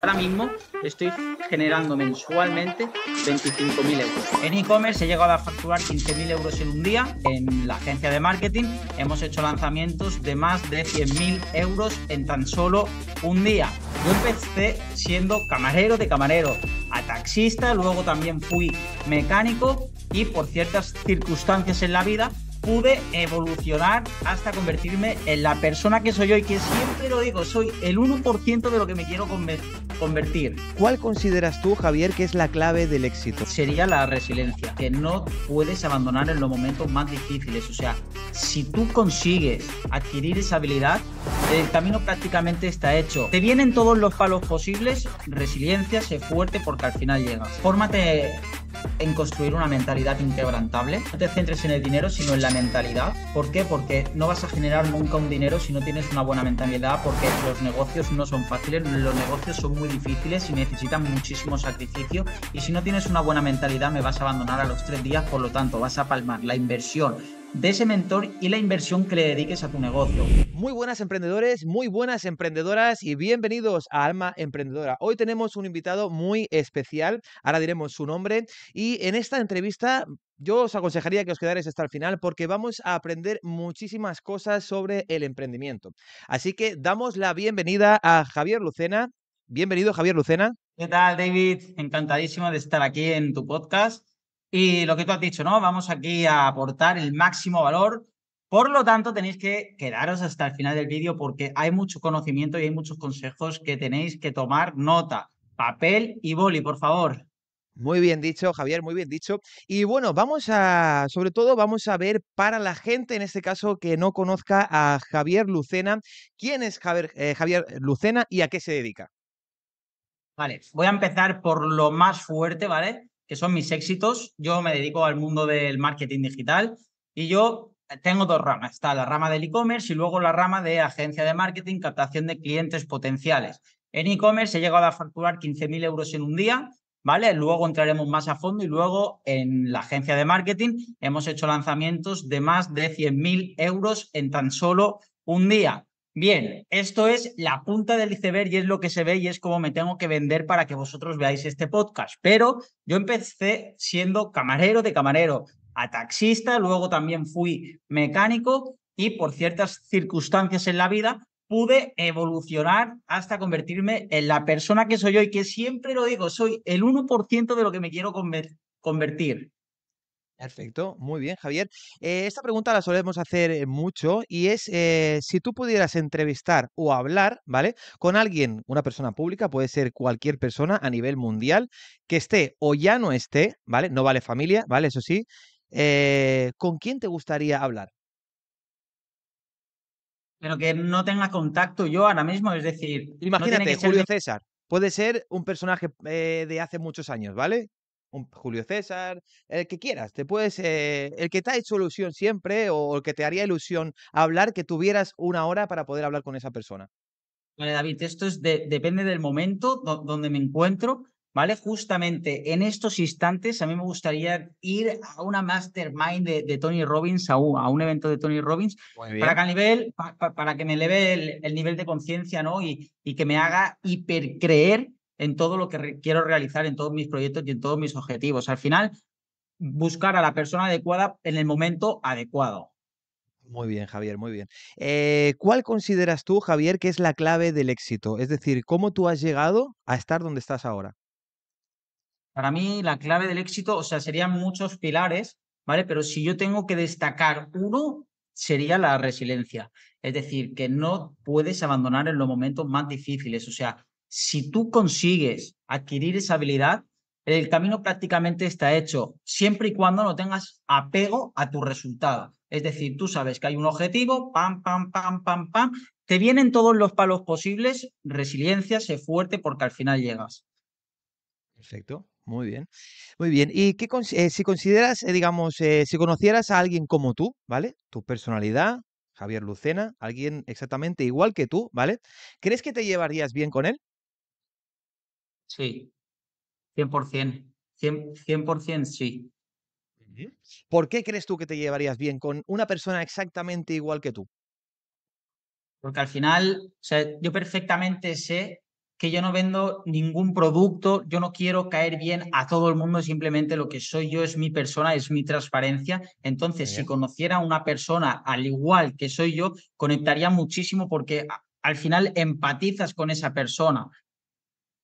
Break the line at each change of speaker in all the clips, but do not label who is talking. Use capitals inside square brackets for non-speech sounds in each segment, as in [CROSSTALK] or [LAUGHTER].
Ahora mismo estoy generando mensualmente 25.000 euros. En e-commerce he llegado a facturar 15.000 euros en un día. En la agencia de marketing hemos hecho lanzamientos de más de 100.000 euros en tan solo un día. Yo empecé siendo camarero de camarero, a taxista, luego también fui mecánico y por ciertas circunstancias en la vida pude evolucionar hasta convertirme en la persona que soy hoy, que siempre lo digo, soy el 1% de lo que me quiero convertir. ¿Cuál consideras tú, Javier, que es la clave del éxito? Sería la resiliencia, que no puedes abandonar en los momentos más difíciles. O sea, si tú consigues adquirir esa habilidad, el camino prácticamente está hecho. Te vienen todos los palos posibles, resiliencia, sé fuerte porque al final llegas. Fórmate en construir una mentalidad inquebrantable. No te centres en el dinero, sino en la mentalidad. ¿Por qué? Porque no vas a generar nunca un dinero si no tienes una buena mentalidad, porque los negocios no son fáciles, los negocios son muy difíciles y necesitan muchísimo sacrificio. Y si no tienes una buena mentalidad, me vas a abandonar a los tres días, por lo tanto, vas a palmar la inversión de ese mentor y la inversión que le dediques a tu negocio. Muy buenas emprendedores, muy buenas emprendedoras y
bienvenidos
a Alma Emprendedora.
Hoy tenemos un invitado muy especial, ahora diremos su nombre, y en esta entrevista yo os aconsejaría que os quedarais hasta el final porque vamos a aprender muchísimas cosas sobre el emprendimiento. Así que damos la bienvenida a Javier Lucena. Bienvenido, Javier Lucena.
¿Qué tal, David? Encantadísimo de estar aquí en tu podcast y lo que tú has dicho, ¿no? Vamos aquí a aportar el máximo valor. Por lo tanto, tenéis que quedaros hasta el final del vídeo porque hay mucho conocimiento y hay muchos consejos que tenéis que tomar nota. Papel y boli, por favor. Muy bien dicho, Javier, muy bien dicho. Y
bueno, vamos a, sobre todo, vamos a ver para la gente, en este caso, que no conozca a Javier Lucena, quién es Javier, eh, Javier Lucena y a qué se dedica.
Vale, voy a empezar por lo más fuerte, ¿vale? que son mis éxitos. Yo me dedico al mundo del marketing digital y yo eh, tengo dos ramas. Está la rama del e-commerce y luego la rama de agencia de marketing, captación de clientes potenciales. En e-commerce he llegado a facturar 15.000 euros en un día, ¿vale? Luego entraremos más a fondo y luego en la agencia de marketing hemos hecho lanzamientos de más de 100.000 euros en tan solo un día. Bien, esto es la punta del iceberg y es lo que se ve y es como me tengo que vender para que vosotros veáis este podcast. Pero yo empecé siendo camarero de camarero a taxista, luego también fui mecánico y por ciertas circunstancias en la vida pude evolucionar hasta convertirme en la persona que soy hoy, que siempre lo digo, soy el 1% de lo que me quiero convertir.
Perfecto, muy bien, Javier. Eh, esta pregunta la solemos hacer eh, mucho y es eh, si tú pudieras entrevistar o hablar, ¿vale? Con alguien, una persona pública, puede ser cualquier persona a nivel mundial, que esté o ya no esté, ¿vale? No vale familia, ¿vale? Eso sí. ¿Con quién te gustaría hablar?
Pero que no tenga contacto yo ahora mismo, es decir. Imagínate, Julio
César. Puede ser un personaje de hace muchos años, ¿vale? Julio César, el que quieras, te puedes, eh, el que te ha hecho ilusión siempre o el que te haría ilusión hablar, que tuvieras una hora para poder hablar con esa persona.
Vale, David, esto es depende del momento donde me encuentro, ¿vale? Justamente en estos instantes a mí me gustaría ir a una mastermind de, Tony Robbins, a un, evento de Tony Robbins, para que, nivel, para que me eleve el, nivel de conciencia, ¿no? Y, y que me haga hipercreer en todo lo que quiero realizar, en todos mis proyectos y en todos mis objetivos. Al final, buscar a la persona adecuada en el momento adecuado. Muy bien, Javier, muy bien.
Eh, ¿Cuál consideras tú, Javier, que es la clave del éxito? Es decir, ¿cómo tú has llegado a estar donde estás ahora?
Para mí, la clave del éxito, o sea, serían muchos pilares, ¿vale? Pero si yo tengo que destacar uno, sería la resiliencia. Es decir, que no puedes abandonar en los momentos más difíciles. O sea, si tú consigues adquirir esa habilidad, el camino prácticamente está hecho, siempre y cuando no tengas apego a tu resultado. Es decir, tú sabes que hay un objetivo, pam, pam, pam, pam, pam, te vienen todos los palos posibles, resiliencia, sé fuerte porque al final llegas.
Perfecto, muy bien. Muy bien. ¿Y eh, si consideras, eh, digamos, eh, si conocieras a alguien como tú, ¿vale? Tu personalidad, Javier Lucena, alguien exactamente igual que tú, ¿vale? ¿Crees que te llevarías bien con él? Sí, 100%. 100%, sí. ¿Por qué crees tú que te llevarías bien con una persona exactamente igual que tú?
Porque al final, yo perfectamente sé que yo no vendo ningún producto, yo no quiero caer bien a todo el mundo, simplemente lo que soy yo es mi persona, es mi transparencia. Entonces, si conociera a una persona al igual que soy yo, conectaría muchísimo porque al final empatizas con esa persona,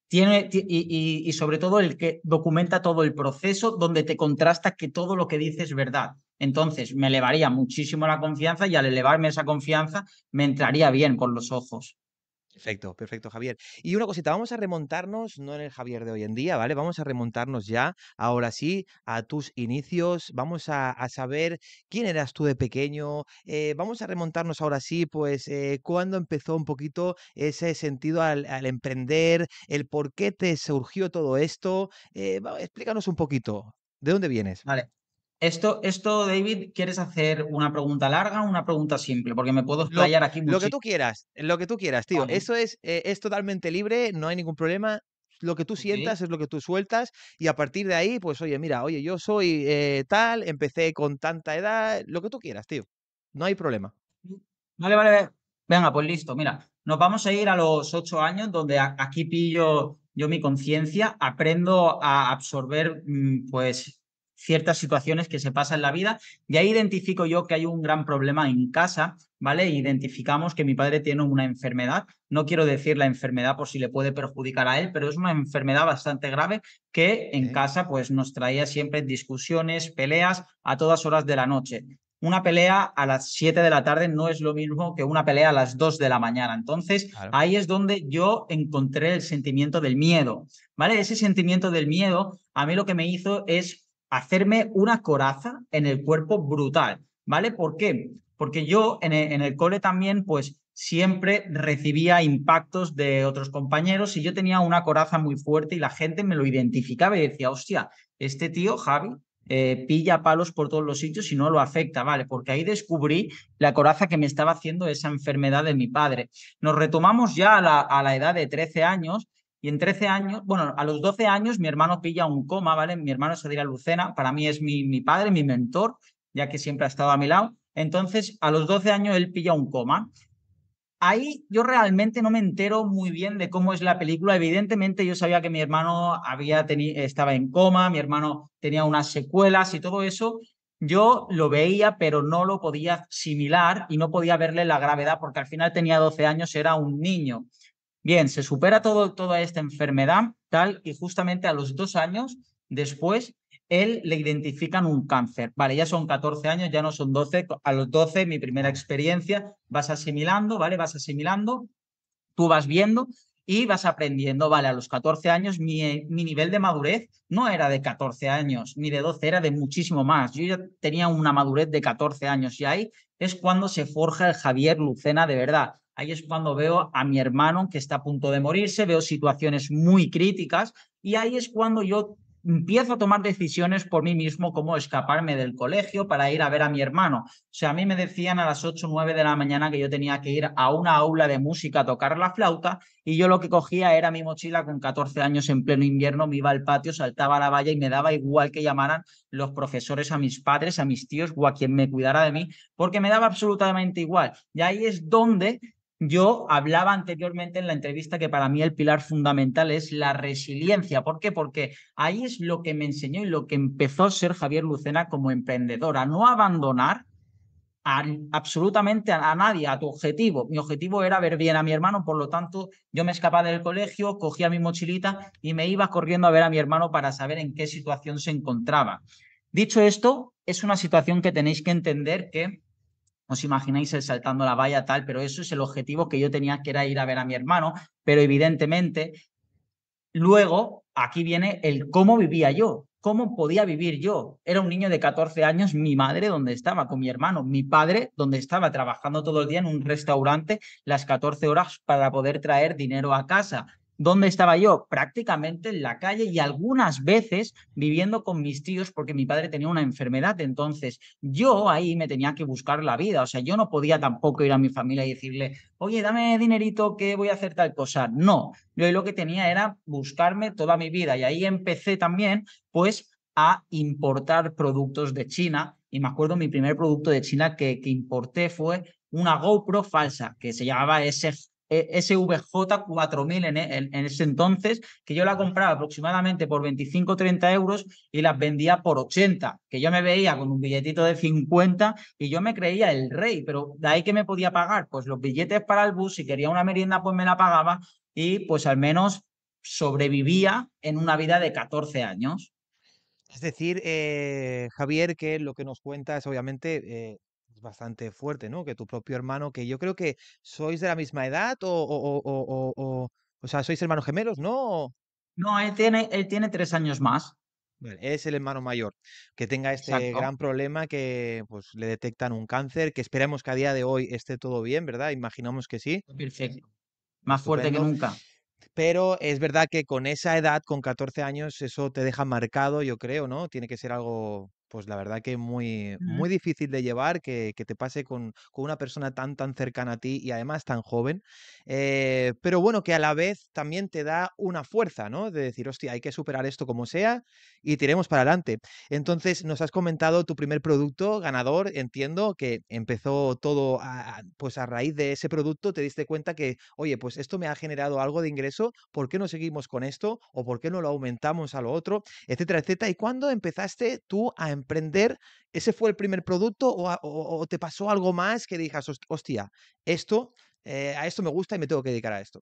tiene, y, y, sobre todo el que documenta todo el proceso, donde te contrasta que todo lo que dices es verdad. Entonces, me elevaría muchísimo la confianza y al elevarme esa confianza me entraría bien con los ojos.
Perfecto, perfecto, Javier. Y una cosita, vamos a remontarnos, no en el Javier de hoy en día, ¿vale? Vamos a remontarnos ya, ahora sí, a tus inicios, vamos a, saber quién eras tú de pequeño, eh, vamos a remontarnos ahora sí, pues, eh, cuándo empezó un poquito ese sentido al, emprender, el por qué te surgió todo esto. Eh, explícanos un poquito, ¿de dónde vienes?
Vale. Esto, esto, David, ¿quieres hacer una pregunta larga o una pregunta simple? Porque me puedo estallar aquí Lo que tú quieras, lo que tú quieras, tío. Eso
es, e, es totalmente libre, no hay ningún problema lo que tú sientas es lo que tú sueltas y a partir de ahí, pues oye, mira, oye, yo soy eh, tal, empecé con tanta edad, lo que tú quieras, tío. No hay problema.
Vale, vale, venga, pues listo, mira, nos vamos a ir a los ocho años donde aquí pillo yo mi conciencia, aprendo a absorber mm, pues ciertas situaciones que se pasan en la vida y ahí identifico yo que hay un gran problema en casa, ¿vale? E identificamos que mi padre tiene una enfermedad, no quiero decir la enfermedad por si le puede perjudicar a él, pero es una enfermedad bastante grave que en casa pues nos traía siempre discusiones, peleas a todas horas de la noche una pelea a las 7 de la tarde no es lo mismo que una pelea a las 2 de la mañana. Entonces, ahí es donde yo encontré el sentimiento del miedo, ¿vale? Ese sentimiento del miedo a mí lo que me hizo es hacerme una coraza en el cuerpo brutal, ¿vale? ¿Por qué? Porque yo e, en el, cole también, pues siempre recibía impactos de otros compañeros y yo tenía una coraza muy fuerte y la gente me lo identificaba y decía, hostia, este tío, Javi, eh, pilla palos por todos los sitios y no lo afecta, ¿vale? Porque ahí descubrí la coraza que me estaba haciendo esa enfermedad de mi padre. Nos retomamos ya a la, a la edad de 13 años y en 13 años, bueno, a los 12 años mi hermano pilla un coma, ¿vale? Mi hermano dirá Lucena, para mí es mi, padre, mi mentor, ya que siempre ha estado a mi lado. Entonces, a los 12 años él pilla un coma. Ahí yo realmente no me entero muy bien de cómo es la película. Evidentemente yo sabía que mi hermano había estaba en coma, mi hermano tenía unas secuelas y todo eso. Yo lo veía, pero no lo podía asimilar y no podía verle la gravedad porque al final tenía 12 años, era un niño. Bien, se supera todo, toda esta enfermedad, tal, y justamente a los dos años después, él le identifican un cáncer. Vale, ya son 14 años, ya no son 12. A los 12, mi primera experiencia, vas asimilando, ¿vale? Vas asimilando, tú vas viendo y vas aprendiendo, vale, a los 14 años mi, mi, nivel de madurez no era de 14 años ni de 12, era de muchísimo más. Yo ya tenía una madurez de 14 años y ahí es cuando se forja el Javier Lucena de verdad. Ahí es cuando veo a mi hermano que está a punto de morirse, veo situaciones muy críticas y ahí es cuando yo empiezo a tomar decisiones por mí mismo, como escaparme del colegio para ir a ver a mi hermano. O sea, a mí me decían a las 8 o 9 de la mañana que yo tenía que ir a una aula de música a tocar la flauta y yo lo que cogía era mi mochila con 14 años en pleno invierno, me iba al patio, saltaba a la valla y me daba igual que llamaran los profesores a mis padres, a mis tíos o a quien me cuidara de mí, porque me daba absolutamente igual. Y ahí es donde yo hablaba anteriormente en la entrevista que para mí el pilar fundamental es la resiliencia. ¿Por qué? Porque ahí es lo que me enseñó y lo que empezó a ser Javier Lucena como emprendedora, no abandonar absolutamente a, a, nadie, a tu objetivo. Mi objetivo era ver bien a mi hermano, por lo tanto, yo me escapaba del colegio, cogía mi mochilita y me iba corriendo a ver a mi hermano para saber en qué situación se encontraba. Dicho esto, es una situación que tenéis que entender que os imagináis el saltando la valla tal, pero eso es el objetivo que yo tenía, que era ir a ver a mi hermano, pero evidentemente luego aquí viene el cómo vivía yo, cómo podía vivir yo. Era un niño de 14 años, mi madre donde estaba con mi hermano, mi padre donde estaba trabajando todo el día en un restaurante las 14 horas para poder traer dinero a casa. ¿Dónde estaba yo? Prácticamente en la calle y algunas veces viviendo con mis tíos porque mi padre tenía una enfermedad. Entonces yo ahí me tenía que buscar la vida. O sea, yo no podía tampoco ir a mi familia y decirle, oye, dame dinerito que voy a hacer tal cosa. No, yo lo que tenía era buscarme toda mi vida. Y ahí empecé también, pues, a importar productos de China. Y me acuerdo mi primer producto de China que, importé fue una GoPro falsa que se llamaba SF. E, SVJ4000 en, ese entonces, que yo la compraba aproximadamente por 25 30 euros y las vendía por 80, que yo me veía con un billetito de 50 y yo me creía el rey, pero de ahí que me podía pagar, pues los billetes para el bus, si quería una merienda, pues me la pagaba y pues al menos sobrevivía en una vida de 14 años.
Es decir, eh, Javier, que lo que nos cuenta es obviamente, eh, bastante fuerte, ¿no? Que tu propio hermano, que yo creo que sois de la misma edad o, o, o, o, o sea, sois hermanos gemelos, ¿no?
No, él tiene, él tiene tres años más. es el hermano
mayor que tenga este gran problema que pues le detectan un cáncer, que esperemos que a día de hoy esté todo bien, ¿verdad? Imaginamos que sí. Perfecto. Más fuerte que nunca. Pero es verdad que con esa edad, con 14 años, eso te deja marcado, yo creo, ¿no? Tiene que ser algo pues la verdad que muy, muy difícil de llevar, que, te pase con, una persona tan, tan cercana a ti y además tan joven, eh, pero bueno, que a la vez también te da una fuerza, ¿no? De decir, hostia, hay que superar esto como sea y tiremos para adelante. Entonces, nos has comentado tu primer producto ganador, entiendo que empezó todo a, pues a raíz de ese producto, te diste cuenta que, oye, pues esto me ha generado algo de ingreso, ¿por qué no seguimos con esto? ¿O por qué no lo aumentamos a lo otro? Etcétera, etcétera. ¿Y cuándo empezaste tú a emprender, ¿ese fue el primer producto o, te pasó algo más que dijas, hostia, esto, eh, a esto me gusta y me tengo que dedicar a esto?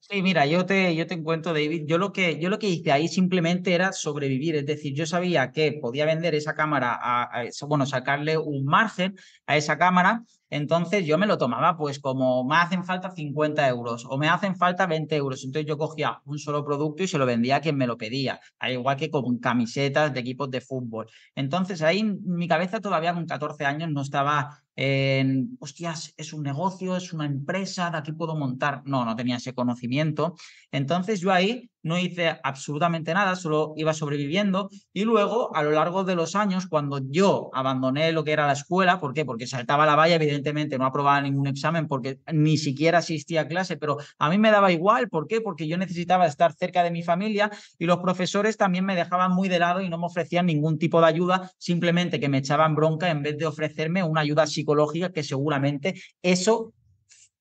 Sí, mira, yo te, yo te encuentro David. Yo lo, que, yo lo que hice ahí simplemente era sobrevivir. Es decir, yo sabía que podía vender esa cámara, bueno, sacarle un margen a esa cámara entonces yo me lo tomaba pues como me hacen falta 50 euros o me hacen falta 20 euros. Entonces yo cogía un solo producto y se lo vendía a quien me lo pedía, al igual que con camisetas de equipos de fútbol. Entonces ahí mi cabeza todavía con 14 años no estaba en, hostias, es un negocio, es una empresa, de aquí puedo montar. No, no tenía ese conocimiento. Entonces yo ahí no hice absolutamente nada, solo iba sobreviviendo. Y luego, a lo largo de los años, cuando yo abandoné lo que era la escuela, ¿por qué? Porque saltaba la valla, evidentemente, no aprobaba ningún examen porque ni siquiera asistía a clase, pero a mí me daba igual, ¿por qué? Porque yo necesitaba estar cerca de mi familia y los profesores también me dejaban muy de lado y no me ofrecían ningún tipo de ayuda, simplemente que me echaban bronca en vez de ofrecerme una ayuda psicológica que seguramente eso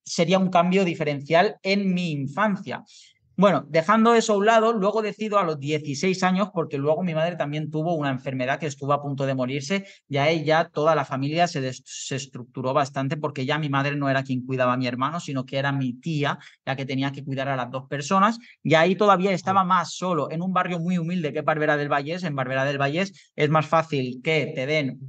sería un cambio diferencial en mi infancia. Bueno, dejando eso a un lado, luego decido a los 16 años, porque luego mi madre también tuvo una enfermedad que estuvo a punto de morirse, y ahí ella toda la familia se, estructuró bastante, porque ya mi madre no era quien cuidaba a mi hermano, sino que era mi tía la que tenía que cuidar a las dos personas, y ahí todavía estaba más solo, en un barrio muy humilde que Barbera del Vallés, en Barbera del Vallés es más fácil que te den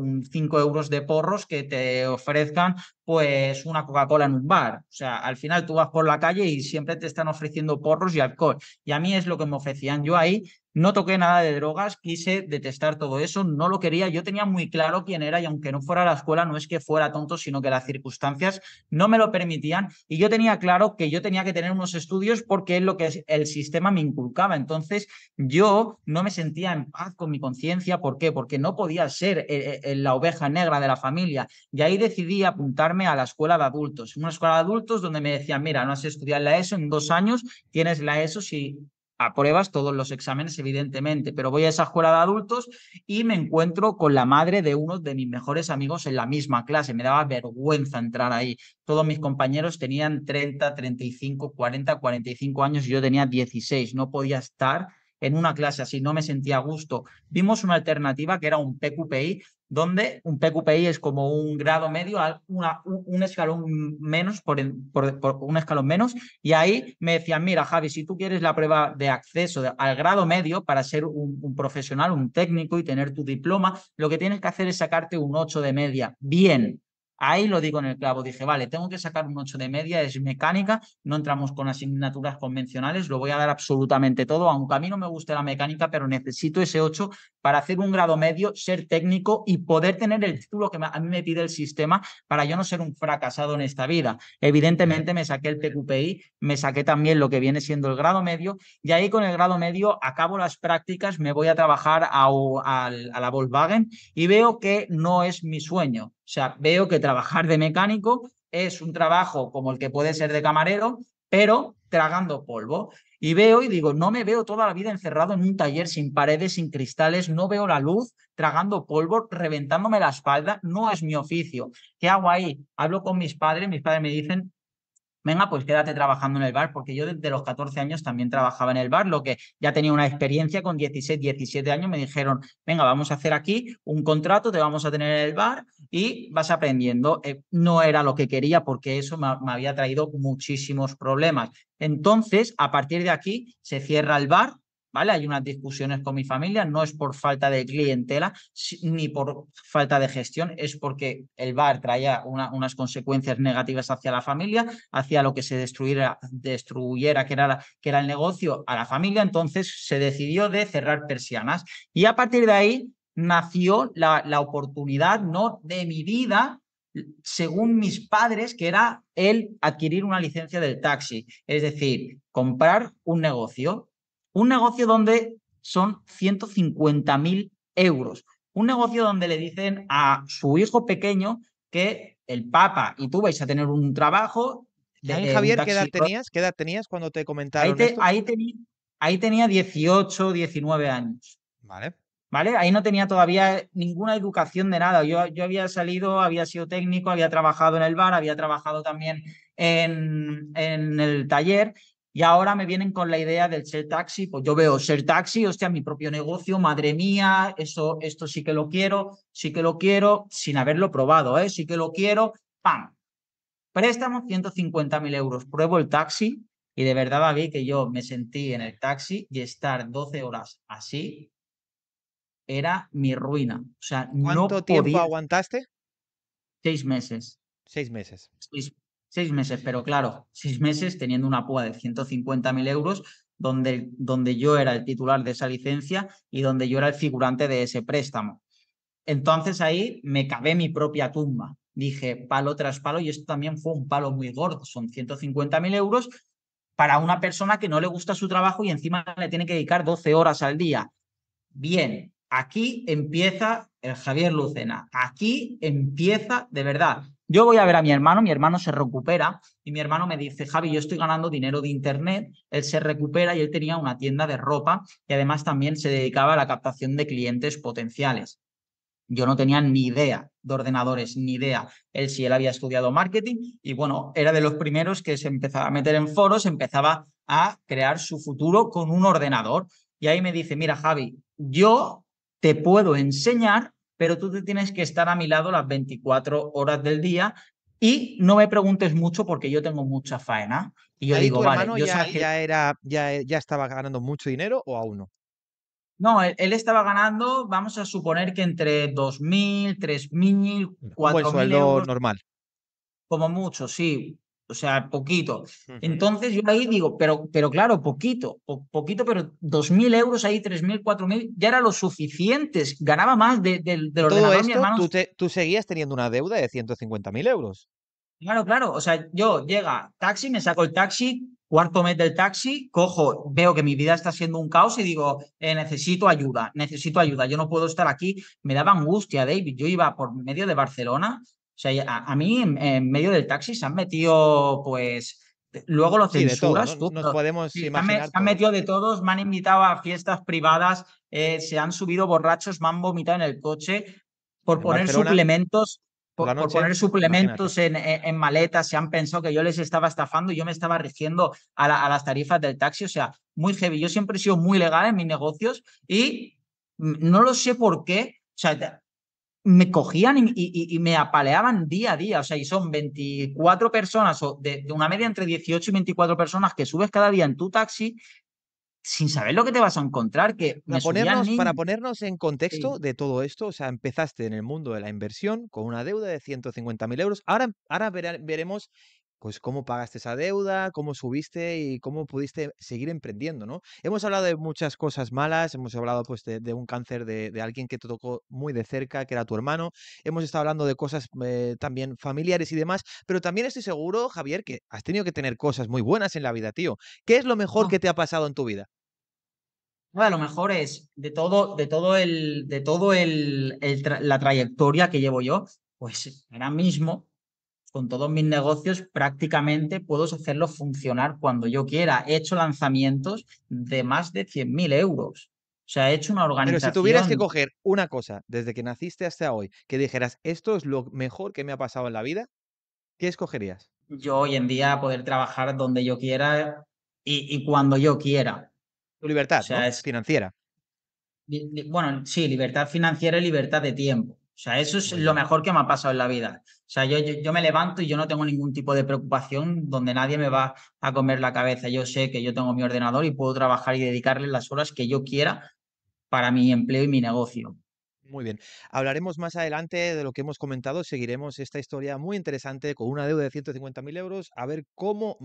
un 5 euros de porros que te ofrezcan pues una Coca-Cola en un bar. O sea, al final tú vas por la calle y siempre te están ofreciendo porros y alcohol. Y a mí es lo que me ofrecían. Yo ahí no toqué nada de drogas, quise detestar todo eso, no lo quería, yo tenía muy claro quién era y aunque no fuera a la escuela, no es que fuera tonto, sino que las circunstancias no me lo permitían y yo tenía claro que yo tenía que tener unos estudios porque es lo que el sistema me inculcaba. Entonces yo no me sentía en paz con mi conciencia, ¿por qué? Porque no podía ser eh, eh, eh, la oveja negra de la familia y ahí decidí apuntarme a la escuela de adultos, una escuela de adultos donde me decían, mira, no has estudiado la ESO en dos años, tienes la ESO si pruebas todos los exámenes, evidentemente, pero voy a esa escuela de adultos y me encuentro con la madre de uno de mis mejores amigos en la misma clase. Me daba vergüenza entrar ahí. Todos mis compañeros tenían 30, 35, 40, 45 años y yo tenía 16. No podía estar en una clase así, no me sentía a gusto. Vimos una alternativa que era un PQPI, donde un PQPI es como un grado medio, un escalón menos, por, un escalón menos, y ahí me decían, mira, Javi, si tú quieres la prueba de acceso al grado medio para ser un, un profesional, un técnico y tener tu diploma, lo que tienes que hacer es sacarte un 8 de media. Bien, Ahí lo digo en el clavo, dije, vale, tengo que sacar un 8 de media, es mecánica, no entramos con asignaturas convencionales, lo voy a dar absolutamente todo, aunque a mí no me guste la mecánica, pero necesito ese 8 para hacer un grado medio, ser técnico y poder tener el título que a mí me pide el sistema para yo no ser un fracasado en esta vida. Evidentemente me saqué el PQPI, me saqué también lo que viene siendo el grado medio y ahí con el grado medio acabo las prácticas, me voy a trabajar a, a la Volkswagen y veo que no es mi sueño o sea, veo que trabajar de mecánico es un trabajo como el que puede ser de camarero, pero tragando polvo. Y veo y digo, no me veo toda la vida encerrado en un taller sin paredes, sin cristales, no veo la luz, tragando polvo, reventándome la espalda, no es mi oficio. ¿Qué hago ahí? Hablo con mis padres, mis padres me dicen venga, pues quédate trabajando en el bar, porque yo desde los 14 años también trabajaba en el bar, lo que ya tenía una experiencia con 16, 17 años, me dijeron, venga, vamos a hacer aquí un contrato, te vamos a tener en el bar y vas aprendiendo. Eh, no era lo que quería porque eso me había traído muchísimos problemas. Entonces, a partir de aquí, se cierra el bar, hay unas discusiones con mi familia, no es por falta de clientela ni por falta de gestión, es porque el bar traía unas consecuencias negativas hacia la familia, hacia lo que se destruyera, destruyera que, era que era el negocio, a la familia, entonces se decidió de cerrar persianas. Y a partir de ahí nació la, oportunidad ¿no? de mi vida según mis padres, que era el adquirir una licencia del taxi, es decir, comprar un negocio, un negocio donde son 150.000 euros. Un negocio donde le dicen a su hijo pequeño que el papa y tú vais a tener un trabajo. Javier, ¿qué edad tenías? ¿Qué tenías cuando te comentaron ahí Ahí, tenía 18, 19 años. Vale. ¿Vale? Ahí no tenía todavía ninguna educación de nada. Yo, yo había salido, había sido técnico, había trabajado en el bar, había trabajado también en, en el taller y ahora me vienen con la idea del ser taxi, pues yo veo ser taxi, hostia, mi propio negocio, madre mía, eso, esto sí que lo quiero, sí que lo quiero, sin haberlo probado, ¿eh? sí que lo quiero, ¡pam! Préstamo 150.000 euros, pruebo el taxi y de verdad, vi que yo me sentí en el taxi y estar 12 horas así era mi ruina. O sea, ¿Cuánto tiempo aguantaste? Seis meses. Seis meses. Seis meses, pero claro, seis meses teniendo una púa de 150.000 euros, donde, donde yo era el titular de esa licencia y donde yo era el figurante de ese préstamo. Entonces ahí me cavé mi propia tumba. Dije palo tras palo y esto también fue un palo muy gordo. Son 150.000 euros para una persona que no le gusta su trabajo y encima le tiene que dedicar 12 horas al día. Bien, aquí empieza el Javier Lucena. Aquí empieza de verdad yo voy a ver a mi hermano, mi hermano se recupera y mi hermano me dice, Javi, yo estoy ganando dinero de Internet, él se recupera y él tenía una tienda de ropa y además también se dedicaba a la captación de clientes potenciales. Yo no tenía ni idea de ordenadores, ni idea. Él sí, él había estudiado marketing y bueno, era de los primeros que se empezaba a meter en foros, empezaba a crear su futuro con un ordenador. Y ahí me dice, mira Javi, yo te puedo enseñar pero tú te tienes que estar a mi lado las 24 horas del día y no me preguntes mucho porque yo tengo mucha faena. Y yo digo, vale, yo ya, que... ya, era, ya, ya estaba ganando mucho dinero o aún no? No, él, estaba ganando, vamos a suponer que entre 2.000, 3.000, 4.000 euros. normal. Como mucho, sí o sea, poquito. Entonces yo ahí digo, pero, pero claro, poquito, poquito, pero 2.000 euros ahí, 3.000, 4.000, ya era lo suficientes, ganaba más de, de, de esto,
tú, seguías teniendo una deuda de 150.000 euros.
Claro, claro, o sea, yo llega taxi, me saco el taxi, cuarto mes del taxi, cojo, veo que mi vida está siendo un caos y digo, eh, necesito ayuda, necesito ayuda, yo no puedo estar aquí. Me daba angustia, David. Yo iba por medio de Barcelona o sea, a, mí en, medio del taxi se han metido, pues, luego los censuras. ¿no? Nos podemos imaginar. Se han, metido de todos, me han invitado a fiestas privadas, eh, se han subido borrachos, me han vomitado en el coche por poner suplementos. Por, poner suplementos en, maletas, se han pensado que yo les estaba estafando y yo me estaba rigiendo a, a las tarifas del taxi. O sea, muy heavy. Yo siempre he sido muy legal en mis negocios y mm, no lo sé por qué. O sea, me cogían y, me apaleaban día a día. O sea, y son 24 personas, o de, una media entre 18 y 24 personas que subes cada día en tu taxi sin saber lo que te vas a encontrar. Que para, ponernos, para
ponernos en contexto de todo esto, o sea, empezaste en el mundo de la inversión con una deuda de 150.000 euros. Ahora,
ahora veremos
pues cómo pagaste esa deuda, cómo subiste y cómo pudiste seguir emprendiendo, ¿no? Hemos hablado de muchas cosas malas, hemos hablado pues de, un cáncer de, alguien que te tocó muy de cerca, que era tu hermano, hemos estado hablando de cosas eh, también familiares y demás, pero también estoy seguro, Javier, que has tenido que tener cosas muy buenas en la vida, tío. ¿Qué es lo mejor que te ha pasado en tu vida?
Bueno, lo mejor es de todo, de todo el, de todo el, la trayectoria que llevo yo, pues ahora mismo con todos mis negocios prácticamente puedo hacerlo funcionar cuando yo quiera. He hecho lanzamientos de más de 100.000 euros. O sea, he hecho una organización. Pero si tuvieras que
coger una cosa desde que naciste hasta hoy, que dijeras, esto es lo mejor que me ha pasado en la vida, ¿qué escogerías?
Yo hoy en día poder trabajar donde yo quiera y, cuando yo quiera. Tu libertad es... financiera. Bueno, sí, libertad financiera y libertad de tiempo. O sea, eso es lo mejor que me ha pasado en la vida. O sea, yo, me levanto y yo no tengo ningún tipo de preocupación donde nadie me va a comer la cabeza. Yo sé que yo tengo mi ordenador y puedo trabajar y dedicarle las horas que yo quiera para mi empleo y mi negocio.
Muy bien. Hablaremos más adelante de lo que hemos comentado. Seguiremos esta historia muy interesante con una deuda de 150.000 euros, a ver cómo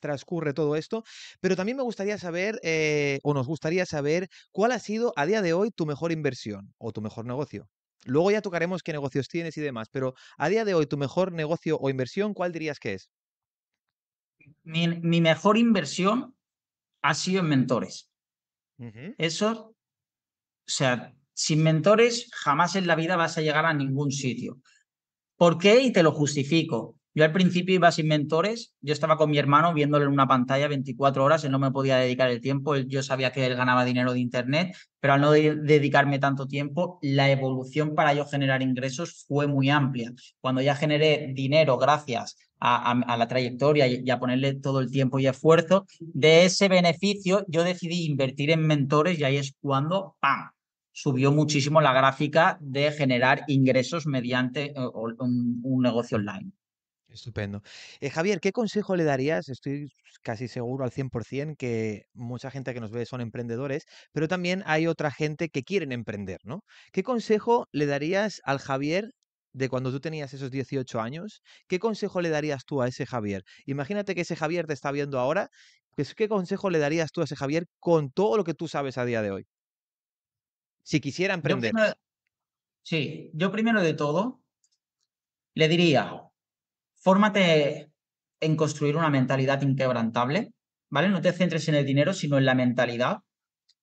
transcurre todo esto. Pero también me gustaría saber, eh, o nos gustaría saber, cuál ha sido a día de hoy tu mejor inversión o tu mejor negocio. Luego ya tocaremos qué negocios tienes y demás, pero a día de hoy, tu mejor negocio o inversión, ¿cuál dirías
que es? Mi, mejor inversión ha sido en mentores. Eso, o sea, sin mentores jamás en la vida vas a llegar a ningún sitio. ¿Por qué? Y te lo justifico. Yo al principio iba sin mentores, yo estaba con mi hermano viéndolo en una pantalla 24 horas, él no me podía dedicar el tiempo, yo sabía que él ganaba dinero de internet, pero al no dedicarme tanto tiempo, la evolución para yo generar ingresos fue muy amplia. Cuando ya generé dinero gracias a, la trayectoria y, a ponerle todo el tiempo y esfuerzo, de ese beneficio yo decidí invertir en mentores y ahí es cuando, ¡pam!, subió muchísimo la gráfica de generar ingresos mediante eh, un negocio online. Estupendo.
Eh, Javier, ¿qué consejo le darías? Estoy casi seguro al 100% que mucha gente que nos ve son emprendedores, pero también hay otra gente que quieren emprender, ¿no? ¿Qué consejo le darías al Javier de cuando tú tenías esos 18 años? ¿Qué consejo le darías tú a ese Javier? Imagínate que ese Javier te está viendo ahora. Pues, ¿Qué consejo le darías tú a ese Javier con todo lo que tú sabes a día de hoy? Si quisiera emprender.
sí, yo primero de todo le diría, fórmate en construir una mentalidad inquebrantable, ¿vale? No te centres en el dinero, sino en la mentalidad.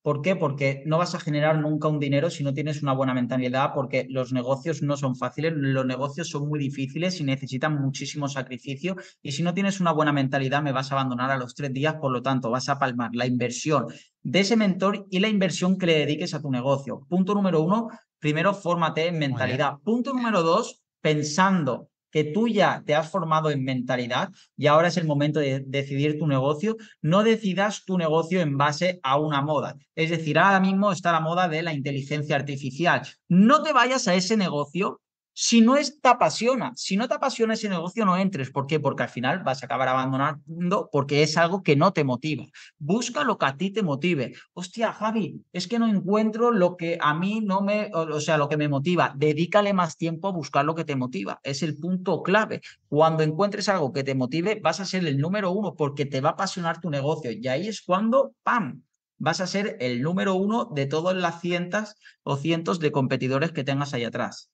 ¿Por qué? Porque no vas a generar nunca un dinero si no tienes una buena mentalidad, porque los negocios no son fáciles, los negocios son muy difíciles y necesitan muchísimo sacrificio. Y si no tienes una buena mentalidad, me vas a abandonar a los tres días, por lo tanto, vas a palmar la inversión de ese mentor y la inversión que le dediques a tu negocio. Punto número uno, primero, fórmate en mentalidad. Punto número dos, pensando que tú ya te has formado en mentalidad y ahora es el momento de decidir tu negocio, no decidas tu negocio en base a una moda. Es decir, ahora mismo está la moda de la inteligencia artificial. No te vayas a ese negocio si no te apasiona, si no te apasiona ese negocio, no entres. ¿Por qué? Porque al final vas a acabar abandonando porque es algo que no te motiva. Busca lo que a ti te motive. Hostia, Javi, es que no encuentro lo que a mí no me, o sea, lo que me motiva. Dedícale más tiempo a buscar lo que te motiva. Es el punto clave. Cuando encuentres algo que te motive, vas a ser el número uno porque te va a apasionar tu negocio. Y ahí es cuando, ¡pam! Vas a ser el número uno de todas las cientos o cientos de competidores que tengas ahí atrás.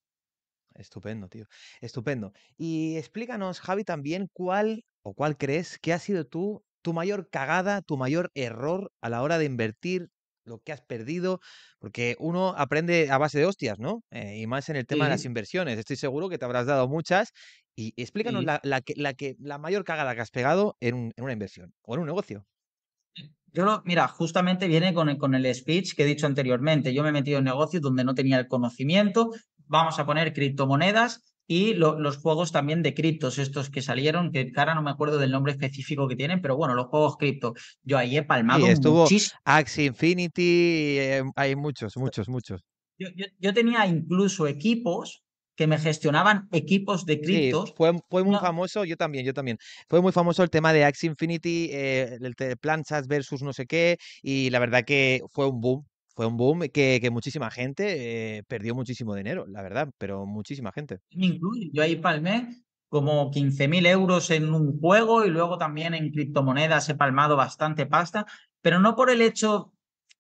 Estupendo, tío. Estupendo.
Y explícanos, Javi, también cuál o cuál crees que ha sido tú tu mayor cagada, tu mayor error a la hora de invertir lo que has perdido, porque uno aprende a base de hostias, ¿no? Eh, y más en el tema de las inversiones. Estoy seguro que te habrás dado muchas. Y explícanos la, la, que,
la mayor cagada que has pegado en, una inversión o en un negocio. Yo no, mira, justamente viene con con el speech que he dicho anteriormente. Yo me he metido en negocios donde no tenía el conocimiento, vamos a poner criptomonedas y los juegos también de criptos, estos que salieron, que ahora no me acuerdo del nombre específico que tienen, pero bueno, los juegos cripto. Yo ahí he palmado sí, estuvo
Infinity, eh, hay muchos, muchos, muchos.
Yo, tenía incluso equipos que me gestionaban equipos de criptos. fue, fue, muy famoso, yo también, yo
también. Fue muy famoso el tema de Axie Infinity, eh, el planchas versus no sé qué, y la verdad que fue un boom, fue un boom que, muchísima gente eh, perdió muchísimo dinero,
la verdad, pero muchísima gente. yo ahí palmé como 15.000 euros en un juego y luego también en criptomonedas he palmado bastante pasta, pero no por el hecho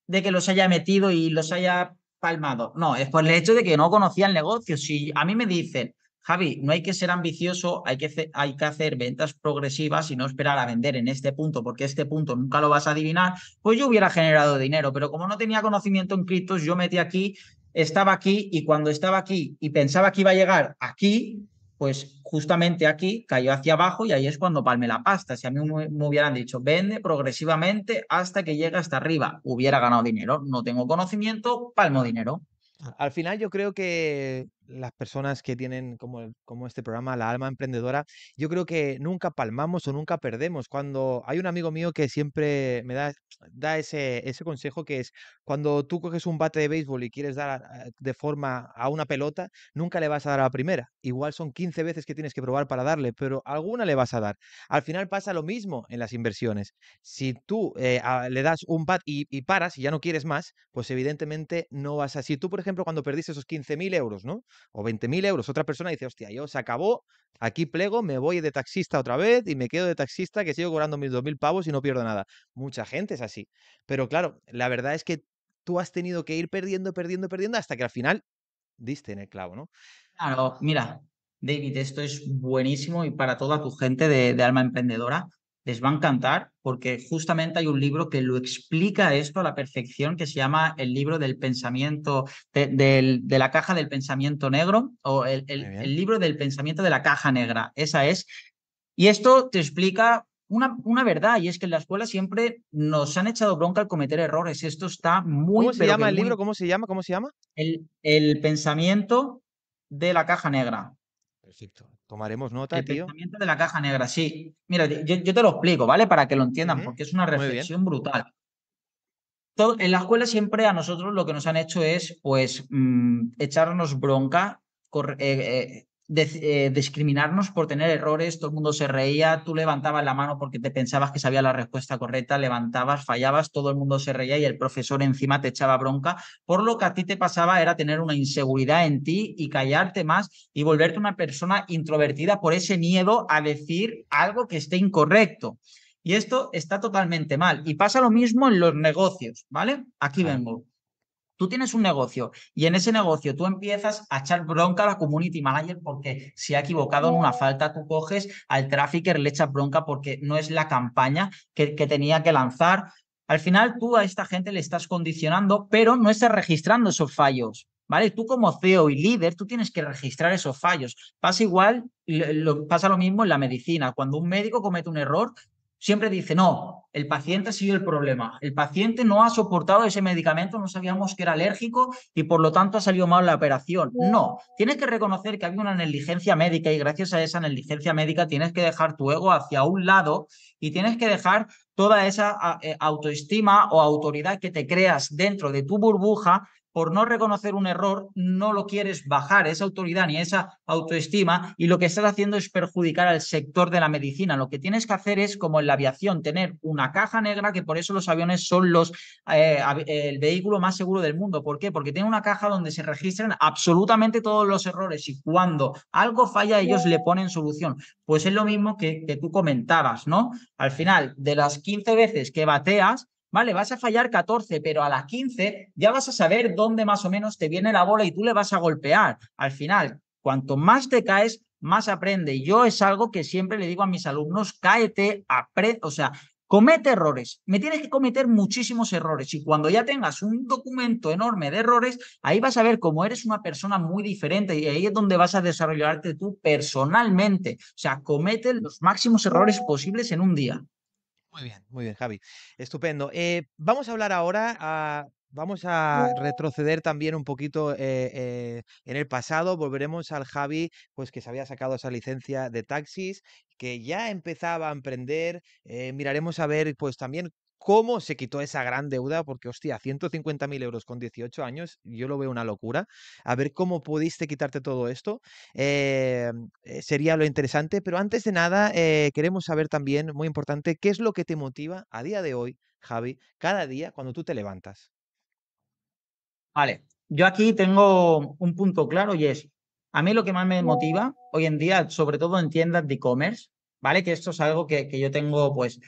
de que los haya metido y los haya palmado, no, es por el hecho de que no conocía el negocio. Si a mí me dicen, Javi, no hay que ser ambicioso, hay que, hacer ventas progresivas y no esperar a vender en este punto, porque este punto nunca lo vas a adivinar. Pues yo hubiera generado dinero, pero como no tenía conocimiento en criptos, yo metí aquí, estaba aquí y cuando estaba aquí y pensaba que iba a llegar aquí, pues justamente aquí cayó hacia abajo y ahí es cuando palme la pasta. Si a mí me hubieran dicho, vende progresivamente hasta que llegue hasta arriba, hubiera ganado dinero. No tengo conocimiento, palmo dinero. Al final yo creo que
las personas que tienen como, como este programa, la alma emprendedora, yo creo que nunca palmamos o nunca perdemos. Cuando hay un amigo mío que siempre me da, da ese, ese consejo que es cuando tú coges un bate de béisbol y quieres dar eh, de forma a una pelota, nunca le vas a dar a la primera. Igual son 15 veces que tienes que probar para darle, pero alguna le vas a dar. Al final pasa lo mismo en las inversiones. Si tú eh, le das un bat y, y paras y ya no quieres más, pues evidentemente no vas a... Si tú, por ejemplo, cuando perdiste esos 15.000 euros, ¿no? o 20.000 euros. Otra persona dice, hostia, yo se acabó, aquí plego, me voy de taxista otra vez y me quedo de taxista que sigo cobrando mis 2.000 pavos y no pierdo nada. Mucha gente es así. Pero claro, la verdad es que tú has tenido que ir perdiendo, perdiendo, perdiendo hasta que al final diste en
el clavo, ¿no? Claro, mira, David, esto es buenísimo y para toda tu gente de, de alma emprendedora, les va a encantar porque justamente hay un libro que lo explica esto a la perfección, que se llama el libro del pensamiento, de, de, la caja del pensamiento negro o el, libro del pensamiento de la caja negra. Esa es. Y esto te explica una, una, verdad y es que en la escuela siempre nos han echado bronca al cometer errores. Esto está muy... ¿Cómo se llama el libro? ¿Cómo se llama? ¿Cómo se llama? El, el pensamiento de la caja negra. Perfecto. Tomaremos nota, el pensamiento de la caja negra, sí. Mira, yo, te lo explico, ¿vale? Para que lo entiendan, porque es una reflexión brutal. en la escuela siempre a nosotros lo que nos han hecho es, pues, mm, echarnos bronca, eh, eh, eh, discriminarnos por tener errores, todo el mundo se reía, tú levantabas la mano porque te pensabas que sabía la respuesta correcta, levantabas, fallabas, todo el mundo se reía y el profesor encima te echaba bronca. Por lo que a ti te pasaba era tener una inseguridad en ti y callarte más y volverte una persona introvertida por ese miedo a decir algo que esté incorrecto. Y esto está totalmente mal. Y pasa lo mismo en los negocios, ¿vale? Aquí vengo. Tú tienes un negocio y en ese negocio tú empiezas a echar bronca a la community manager porque se ha equivocado en una falta. Tú coges al trafficker, le echas bronca porque no es la campaña que, tenía que lanzar. Al final tú a esta gente le estás condicionando, pero no estás registrando esos fallos. ¿Vale? Tú como CEO y líder, tú tienes que registrar esos fallos. Pasa igual, lo, pasa lo mismo en la medicina. Cuando un médico comete un error, siempre dice, no, el paciente ha sido el problema, el paciente no ha soportado ese medicamento, no sabíamos que era alérgico y por lo tanto ha salido mal la operación. No, tienes que reconocer que había una negligencia médica y gracias a esa negligencia médica tienes que dejar tu ego hacia un lado y tienes que dejar toda esa eh, autoestima o autoridad que te creas dentro de tu burbuja por no reconocer un error, no lo quieres bajar, esa autoridad ni esa autoestima, y lo que estás haciendo es perjudicar al sector de la medicina. Lo que tienes que hacer es, como en la aviación, tener una caja negra, que por eso los aviones son los, eh, el vehículo más seguro del mundo. ¿Por qué? Porque tiene una caja donde se registran absolutamente todos los errores y cuando algo falla, ellos le ponen solución. Pues es lo mismo que, que tú comentabas, ¿no? Al final, de las 15 veces que bateas, Vale, vas a fallar 14, pero a las 15 ya vas a saber dónde más o menos te viene la bola y tú le vas a golpear. Al final, cuanto más te caes, más aprende. Yo es algo que siempre le digo a mis alumnos, cáete, aprende, o sea, comete errores. Me tienes que cometer muchísimos errores y cuando ya tengas un documento enorme de errores, ahí vas a ver cómo eres una persona muy diferente y ahí es donde vas a desarrollarte tú personalmente. O sea, comete los máximos errores posibles en un día. Muy bien,
muy bien, Javi. Estupendo. Eh, vamos a hablar ahora ah, Vamos a retroceder también un poquito eh, eh, en el pasado. Volveremos al Javi, pues que se había sacado esa licencia de taxis, que ya empezaba a emprender. miraremos a ver, pues también cómo se quitó esa gran deuda, porque hostia, 150.000 euros con 18 años, yo lo veo una locura. A ver cómo pudiste quitarte todo esto, eh, eh, sería lo interesante. Pero antes de nada, eh, queremos saber también, muy importante, qué es lo que te motiva a día de hoy, Javi, cada día cuando
tú te levantas. Vale, yo aquí tengo un punto claro y es, a mí lo que más me motiva hoy en día, sobre todo en tiendas de e-commerce, ¿vale? Que esto es algo que, que yo tengo, pues,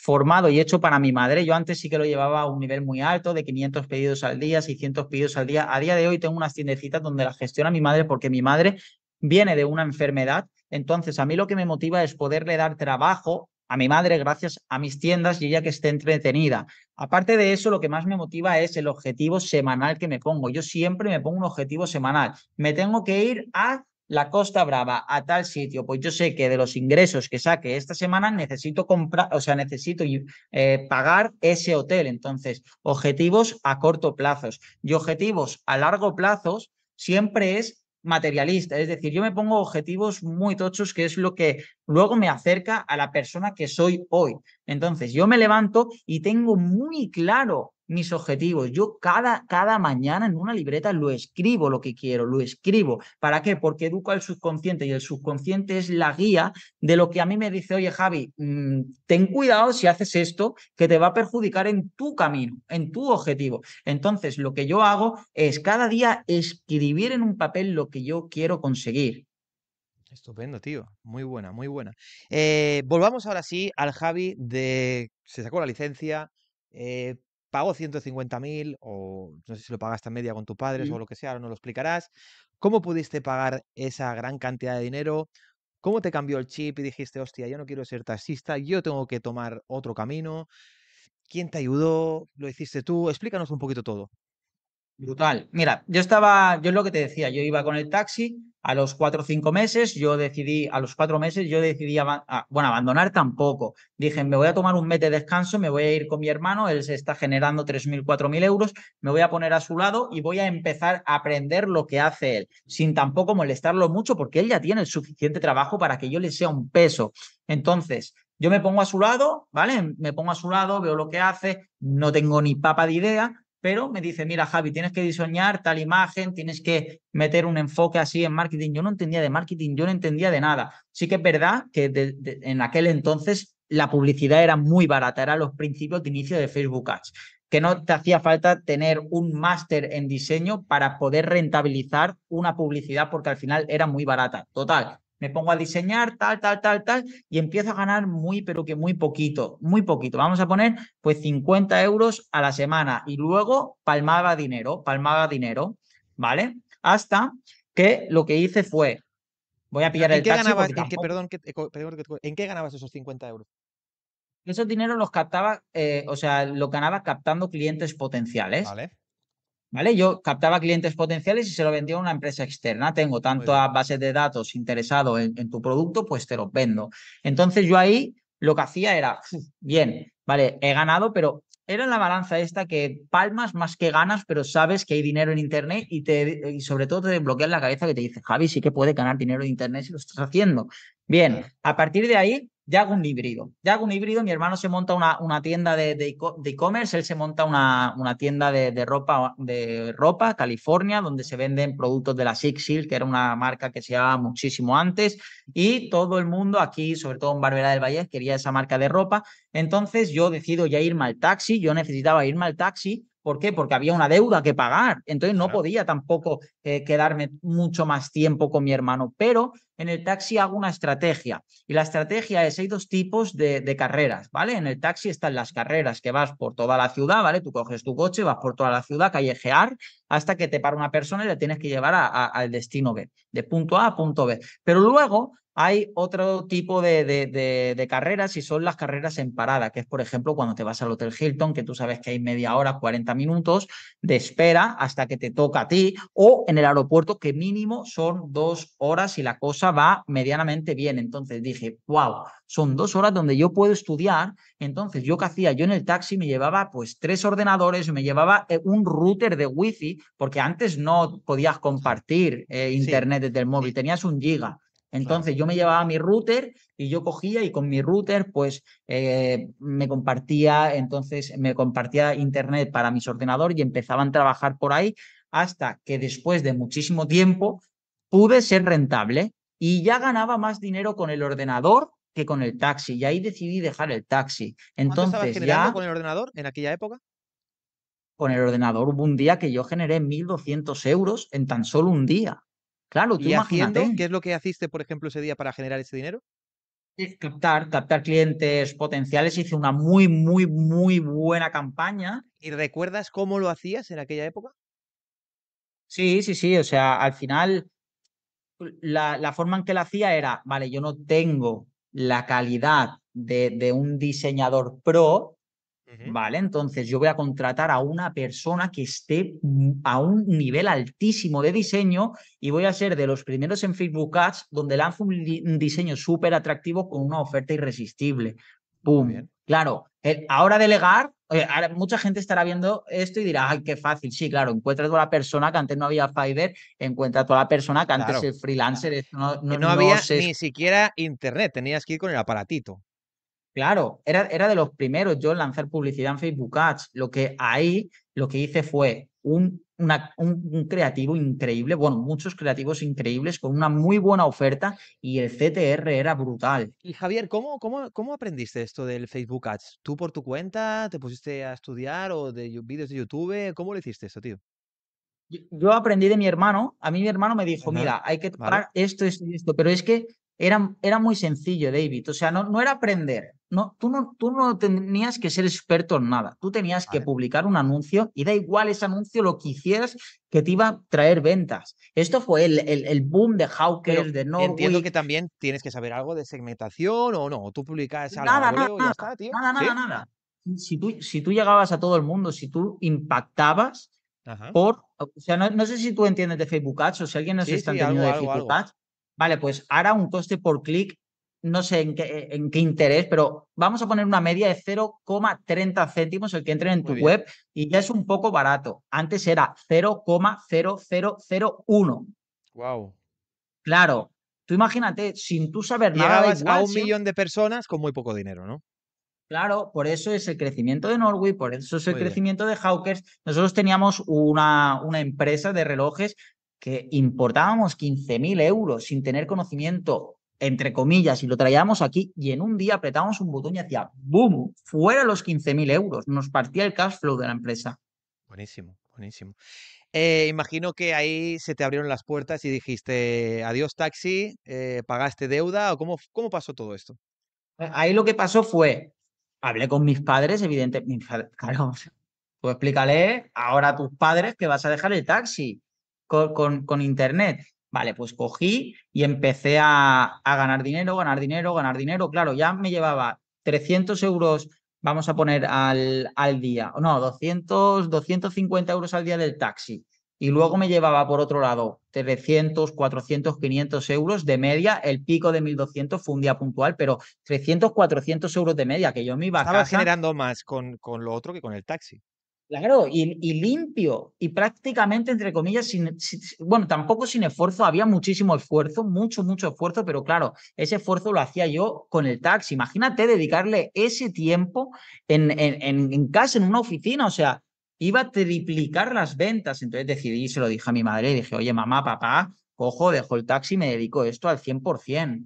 formado y hecho para mi madre. Yo antes sí que lo llevaba a un nivel muy alto, de 500 pedidos al día, 600 pedidos al día. A día de hoy tengo unas tiendecitas donde la gestiona mi madre porque mi madre viene de una enfermedad. Entonces, a mí lo que me motiva es poderle dar trabajo a mi madre gracias a mis tiendas y ella que esté entretenida. Aparte de eso, lo que más me motiva es el objetivo semanal que me pongo. Yo siempre me pongo un objetivo semanal. Me tengo que ir a la Costa Brava a tal sitio, pues yo sé que de los ingresos que saque esta semana necesito comprar, o sea, necesito eh, pagar ese hotel. Entonces, objetivos a corto plazo y objetivos a largo plazo siempre es materialista, es decir, yo me pongo objetivos muy tochos, que es lo que luego me acerca a la persona que soy hoy. Entonces, yo me levanto y tengo muy claro mis objetivos. Yo cada, cada mañana en una libreta lo escribo lo que quiero, lo escribo. ¿Para qué? Porque educo al subconsciente y el subconsciente es la guía de lo que a mí me dice, oye Javi, mm, ten cuidado si haces esto que te va a perjudicar en tu camino, en tu objetivo. Entonces, lo que yo hago es cada día escribir en un papel lo que yo quiero conseguir.
Estupendo, tío. Muy buena, muy buena. Eh, volvamos ahora sí al Javi de... Se sacó la licencia, eh, pagó 150.000 o no sé si lo pagaste en media con tus padres o lo que sea, ahora no lo explicarás. ¿Cómo pudiste pagar esa gran cantidad de dinero? ¿Cómo te cambió el chip y dijiste, hostia, yo no quiero ser taxista, yo tengo que tomar otro camino? ¿Quién te ayudó? ¿Lo hiciste tú? Explícanos un poquito todo.
Brutal. Mira, yo estaba, yo es lo que te decía, yo iba con el taxi a los cuatro o cinco meses, yo decidí, a los cuatro meses, yo decidí, bueno, abandonar tampoco. Dije, me voy a tomar un mes de descanso, me voy a ir con mi hermano, él se está generando 3.000, 4.000 euros, me voy a poner a su lado y voy a empezar a aprender lo que hace él, sin tampoco molestarlo mucho, porque él ya tiene el suficiente trabajo para que yo le sea un peso. Entonces, yo me pongo a su lado, ¿vale? Me pongo a su lado, veo lo que hace, no tengo ni papa de idea, pero me dice, mira Javi, tienes que diseñar tal imagen, tienes que meter un enfoque así en marketing. Yo no entendía de marketing, yo no entendía de nada. Sí que es verdad que en aquel entonces la publicidad era muy barata, eran los principios de inicio de Facebook Ads, que no te hacía falta tener un máster en diseño para poder rentabilizar una publicidad porque al final era muy barata. Total, me pongo a diseñar, tal, tal, tal, tal, y empiezo a ganar muy, pero que muy poquito, muy poquito. Vamos a poner pues 50 euros a la semana y luego palmaba dinero, palmaba dinero, ¿vale? Hasta que lo que hice fue, voy a pillar el qué taxi en qué, ganabas esos 50 euros? Esos dinero los captaba, eh, o sea, lo ganaba captando clientes potenciales. Vale. ¿Vale? Yo captaba clientes potenciales y se lo vendía a una empresa externa. Tengo tanto a bases de datos interesados en, tu producto, pues te los vendo. Entonces yo ahí lo que hacía era, bien, vale, he ganado, pero era en la balanza esta que palmas más que ganas, pero sabes que hay dinero en Internet y, te, y sobre todo te desbloquea la cabeza que te dice, Javi, sí que puede ganar dinero en Internet si lo estás haciendo. Bien, a partir de ahí ya hago un híbrido. Ya hago un híbrido, mi hermano se monta una, una tienda de e-commerce, él se monta una, una tienda de, ropa, de ropa, California, donde se venden productos de la Six que era una marca que se llevaba muchísimo antes, y todo el mundo aquí, sobre todo en Barbera del Valle, quería esa marca de ropa. Entonces yo decido ya irme al taxi, yo necesitaba irme al taxi ¿Por qué? Porque había una deuda que pagar. Entonces no podía tampoco eh, quedarme mucho más tiempo con mi hermano. Pero en el taxi hago una estrategia. Y la estrategia es, hay dos tipos de, carreras, ¿vale? En el taxi están las carreras que vas por toda la ciudad, ¿vale? Tú coges tu coche, vas por toda la ciudad, callejear, hasta que te para una persona y la tienes que llevar al destino B, de punto A a punto B. Pero luego hay otro tipo de, carreras y son las carreras en parada, que es, por ejemplo, cuando te vas al Hotel Hilton, que tú sabes que hay media hora, 40 minutos de espera hasta que te toca a ti, o en el aeropuerto, que mínimo son dos horas y la cosa va medianamente bien. Entonces dije, wow, son dos horas donde yo puedo estudiar. Entonces, ¿yo qué hacía? Yo en el taxi me llevaba pues tres ordenadores, me llevaba eh, un router de wifi, porque antes no podías compartir eh, internet desde el móvil, tenías un giga. Entonces yo me llevaba mi router y yo cogía y con mi router pues eh, me compartía, entonces me compartía internet para mis ordenadores y empezaban a trabajar por ahí hasta que después de muchísimo tiempo pude ser rentable y ya ganaba más dinero con el ordenador que con el taxi y ahí decidí dejar el taxi. Entonces ya con
el ordenador en aquella época?
Con el ordenador hubo un día que yo generé 1.200 euros en tan solo un día. Claro, ¿Qué es lo que hiciste, por ejemplo, ese día para generar ese dinero? Captar, captar clientes potenciales. Hice una muy, muy, muy buena campaña. ¿Y recuerdas cómo lo hacías en aquella época? Sí, sí, sí. O sea, al final, la, la forma en que la hacía era, vale, yo no tengo la calidad de, de un diseñador pro, ¿vale? Entonces yo voy a contratar a una persona que esté mm, a un nivel altísimo de diseño y voy a ser de los primeros en Facebook Ads donde lanzo un, diseño súper atractivo con una oferta irresistible. ¡Pum! Claro, ahora delegar, eh, mucha gente estará viendo esto y dirá, ay, qué fácil. Sí, claro, encuentras toda la persona que antes no había Fiverr, encuentras toda la persona que antes el freelancer. Ah. no, no, había ni siquiera internet, tenías que ir con el aparatito. Claro, era, era de los primeros yo en lanzar publicidad en Facebook Ads. Lo que ahí, lo que hice fue un, un, creativo increíble, bueno, muchos creativos increíbles con una muy buena oferta y el CTR era brutal. Y Javier, ¿cómo,
cómo, aprendiste esto del Facebook Ads? ¿Tú por tu cuenta te pusiste a estudiar o de
vídeos de YouTube? ¿Cómo le hiciste eso, tío? Yo aprendí de mi hermano. A mí mi hermano me dijo, mira, hay que ¿Vale? esto, esto y esto. Pero es que era, era muy sencillo, David. O sea, no, no era aprender no, tú, no, tú no tenías que ser experto en nada, tú tenías que publicar un anuncio y da igual ese anuncio lo que hicieras que te iba a traer ventas. Esto fue el, el, boom de Hawker, de no Entiendo que también tienes que saber algo de
segmentación o no, tú
publicas algo nada, nada, ya está,
Nada, nada, nada.
Si tú, si tú llegabas a todo el mundo, si tú impactabas por... O sea, no, sé si tú entiendes de Facebook Ads o si alguien nos está teniendo entendiendo Vale, pues hará un coste por clic no sé en qué, interés, pero vamos a poner una media de 0,30 céntimos el que entren en tu web y ya es un poco barato. Antes era 0,0001. Wow. Claro, tú imagínate, sin tú saber nada. de a un millón de personas con muy poco dinero, ¿no? Claro, por eso es el crecimiento de Norway, por eso es el crecimiento de Hawkers. Nosotros teníamos una, una empresa de relojes que importábamos 15.000 euros sin tener conocimiento entre comillas, y lo traíamos aquí y en un día apretábamos un botón y hacía ¡boom! Fuera los 15.000 euros. Nos partía el cash flow de la empresa.
Buenísimo, buenísimo.
Eh, imagino que ahí se te abrieron las puertas y
dijiste adiós taxi, eh, pagaste deuda o cómo, cómo pasó todo esto.
Ahí lo que pasó fue, hablé con mis padres, evidentemente, [LAUGHS] claro, pues explícale ahora a tus padres que vas a dejar el taxi con, con, con internet. Vale, pues cogí y empecé a, ganar dinero, ganar dinero, ganar dinero. Claro, ya me llevaba 300 euros, vamos a poner al, al día, no, 200, 250 euros al día del taxi. Y luego me llevaba por otro lado 300, 400, 500 euros de media. El pico de 1200 fue un día puntual, pero 300, 400 euros de media que yo me iba a Estaba generando más con, con lo otro que con el taxi. Claro, y, limpio, y prácticamente, entre comillas, sin, bueno, tampoco sin esfuerzo, había muchísimo esfuerzo, mucho, mucho esfuerzo, pero claro, ese esfuerzo lo hacía yo con el taxi. Imagínate dedicarle ese tiempo en, en, casa, en una oficina, o sea, iba a triplicar las ventas. Entonces decidí, se lo dije a mi madre, dije, oye, mamá, papá, cojo, dejo el taxi y me dedico esto al 100%.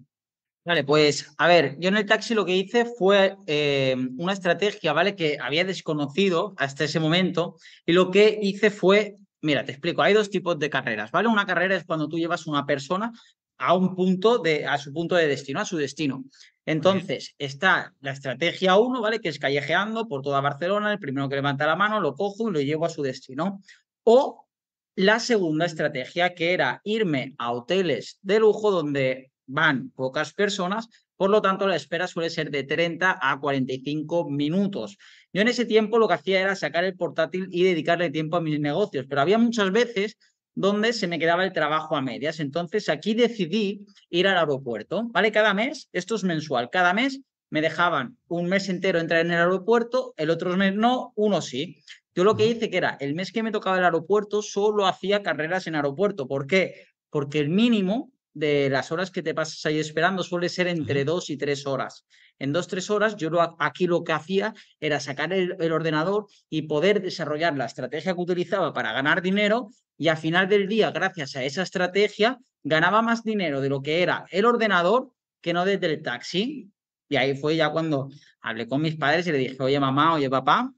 Vale, pues a ver, yo en el taxi lo que hice fue eh, una estrategia, ¿vale? Que había desconocido hasta ese momento y lo que hice fue, mira, te explico, hay dos tipos de carreras, ¿vale? Una carrera es cuando tú llevas una persona a un punto de, a su punto de destino, a su destino. Entonces, está la estrategia uno, ¿vale? Que es callejeando por toda Barcelona, el primero que levanta la mano, lo cojo y lo llevo a su destino. O la segunda estrategia, que era irme a hoteles de lujo donde van pocas personas, por lo tanto la espera suele ser de 30 a 45 minutos. Yo en ese tiempo lo que hacía era sacar el portátil y dedicarle tiempo a mis negocios, pero había muchas veces donde se me quedaba el trabajo a medias. Entonces aquí decidí ir al aeropuerto, ¿vale? Cada mes, esto es mensual, cada mes me dejaban un mes entero entrar en el aeropuerto, el otro mes no, uno sí. Yo lo que hice que era, el mes que me tocaba el aeropuerto, solo hacía carreras en aeropuerto. ¿Por qué? Porque el mínimo de las horas que te pasas ahí esperando suele ser entre dos y tres horas. En dos, tres horas, yo lo, aquí lo que hacía era sacar el, ordenador y poder desarrollar la estrategia que utilizaba para ganar dinero y al final del día, gracias a esa estrategia, ganaba más dinero de lo que era el ordenador que no desde el taxi. Y ahí fue ya cuando hablé con mis padres y le dije, oye mamá, oye papá,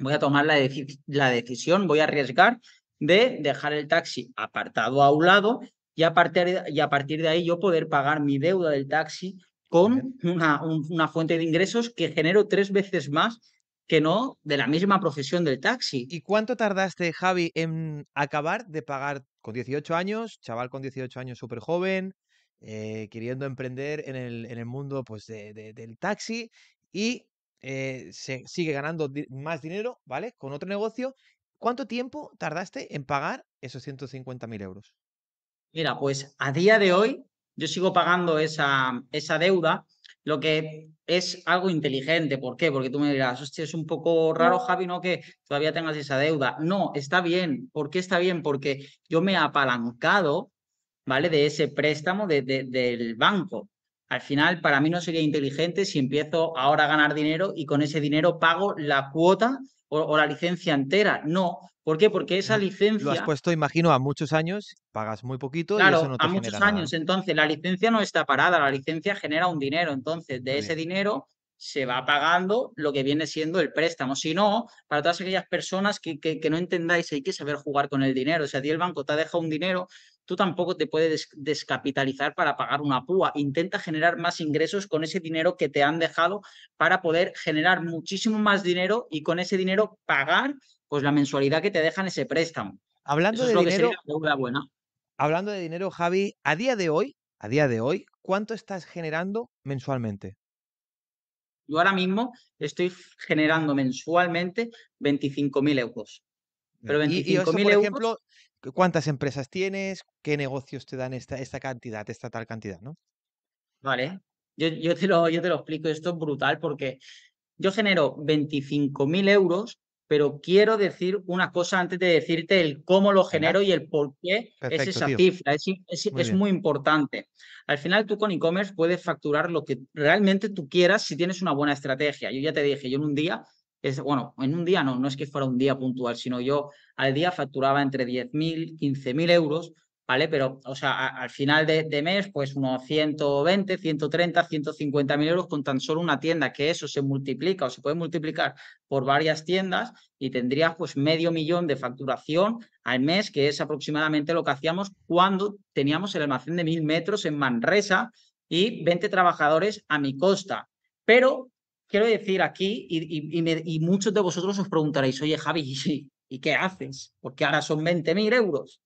voy a tomar la, la decisión, voy a arriesgar de dejar el taxi apartado a un lado y a partir, y a partir de ahí yo poder pagar mi deuda del taxi con una, fuente de ingresos que genero tres veces más que no de la misma profesión del taxi.
¿Y cuánto tardaste, Javi, en acabar de pagar con 18 años, chaval con 18 años súper joven, eh, queriendo emprender en el, mundo pues, del taxi y eh, se sigue ganando más dinero, ¿vale? Con otro negocio. ¿Cuánto tiempo tardaste en pagar esos 150.000 euros?
Mira, pues a día de hoy yo sigo pagando esa, esa deuda, lo que es algo inteligente. ¿Por qué? Porque tú me dirás, hostia, es un poco raro, Javi, ¿no? Que todavía tengas esa deuda. No, está bien. ¿Por qué está bien? Porque yo me he apalancado, ¿vale? De ese préstamo de, del banco. Al final, para mí no sería inteligente si empiezo ahora a ganar dinero y con ese dinero pago la cuota o, o la licencia entera. No, ¿Por qué? Porque esa licencia. Lo has puesto,
imagino, a muchos años, pagas muy
poquito y eso no te a muchos años. Entonces, la licencia no está parada, la licencia genera un dinero. Entonces, de ese dinero se va pagando lo que viene siendo el préstamo. Si no, para todas aquellas personas que, no entendáis, hay que saber jugar con el dinero. O sea, si el banco te ha dejado un dinero, tú tampoco te puedes descapitalizar para pagar una púa. Intenta generar más ingresos con ese dinero que te han dejado para poder generar muchísimo más dinero y con ese dinero pagar pues la mensualidad que te dejan ese préstamo.
Hablando de dinero,
Hablando de dinero, Javi,
a día de hoy, a día de hoy, ¿cuánto estás generando mensualmente?
Yo ahora mismo estoy generando mensualmente 25.000 euros.
Pero 25.000 y, por ejemplo, ¿cuántas empresas tienes? ¿Qué negocios te
dan esta, esta cantidad, esta tal cantidad, no? Vale. Yo, te lo, yo te lo explico, esto es brutal porque yo genero 25.000 euros pero quiero decir una cosa antes de decirte el cómo lo genero y el por qué es esa cifra. Es, muy, importante. Al final, tú con e-commerce puedes facturar lo que realmente tú quieras si tienes una buena estrategia. Yo ya te dije, yo en un día, es, bueno, en un día no, no es que fuera un día puntual, sino yo al día facturaba entre 10.000, 15.000 euros pero, o sea, al final de, mes, pues unos 120, 130, 150 mil euros con tan solo una tienda, que eso se multiplica o se puede multiplicar por varias tiendas y tendrías pues medio millón de facturación al mes, que es aproximadamente lo que hacíamos cuando teníamos el almacén de mil metros en Manresa y 20 trabajadores a mi costa. Pero quiero decir aquí, y, y muchos de vosotros os preguntaréis, oye Javi, ¿y qué haces? Porque ahora son 20.000 euros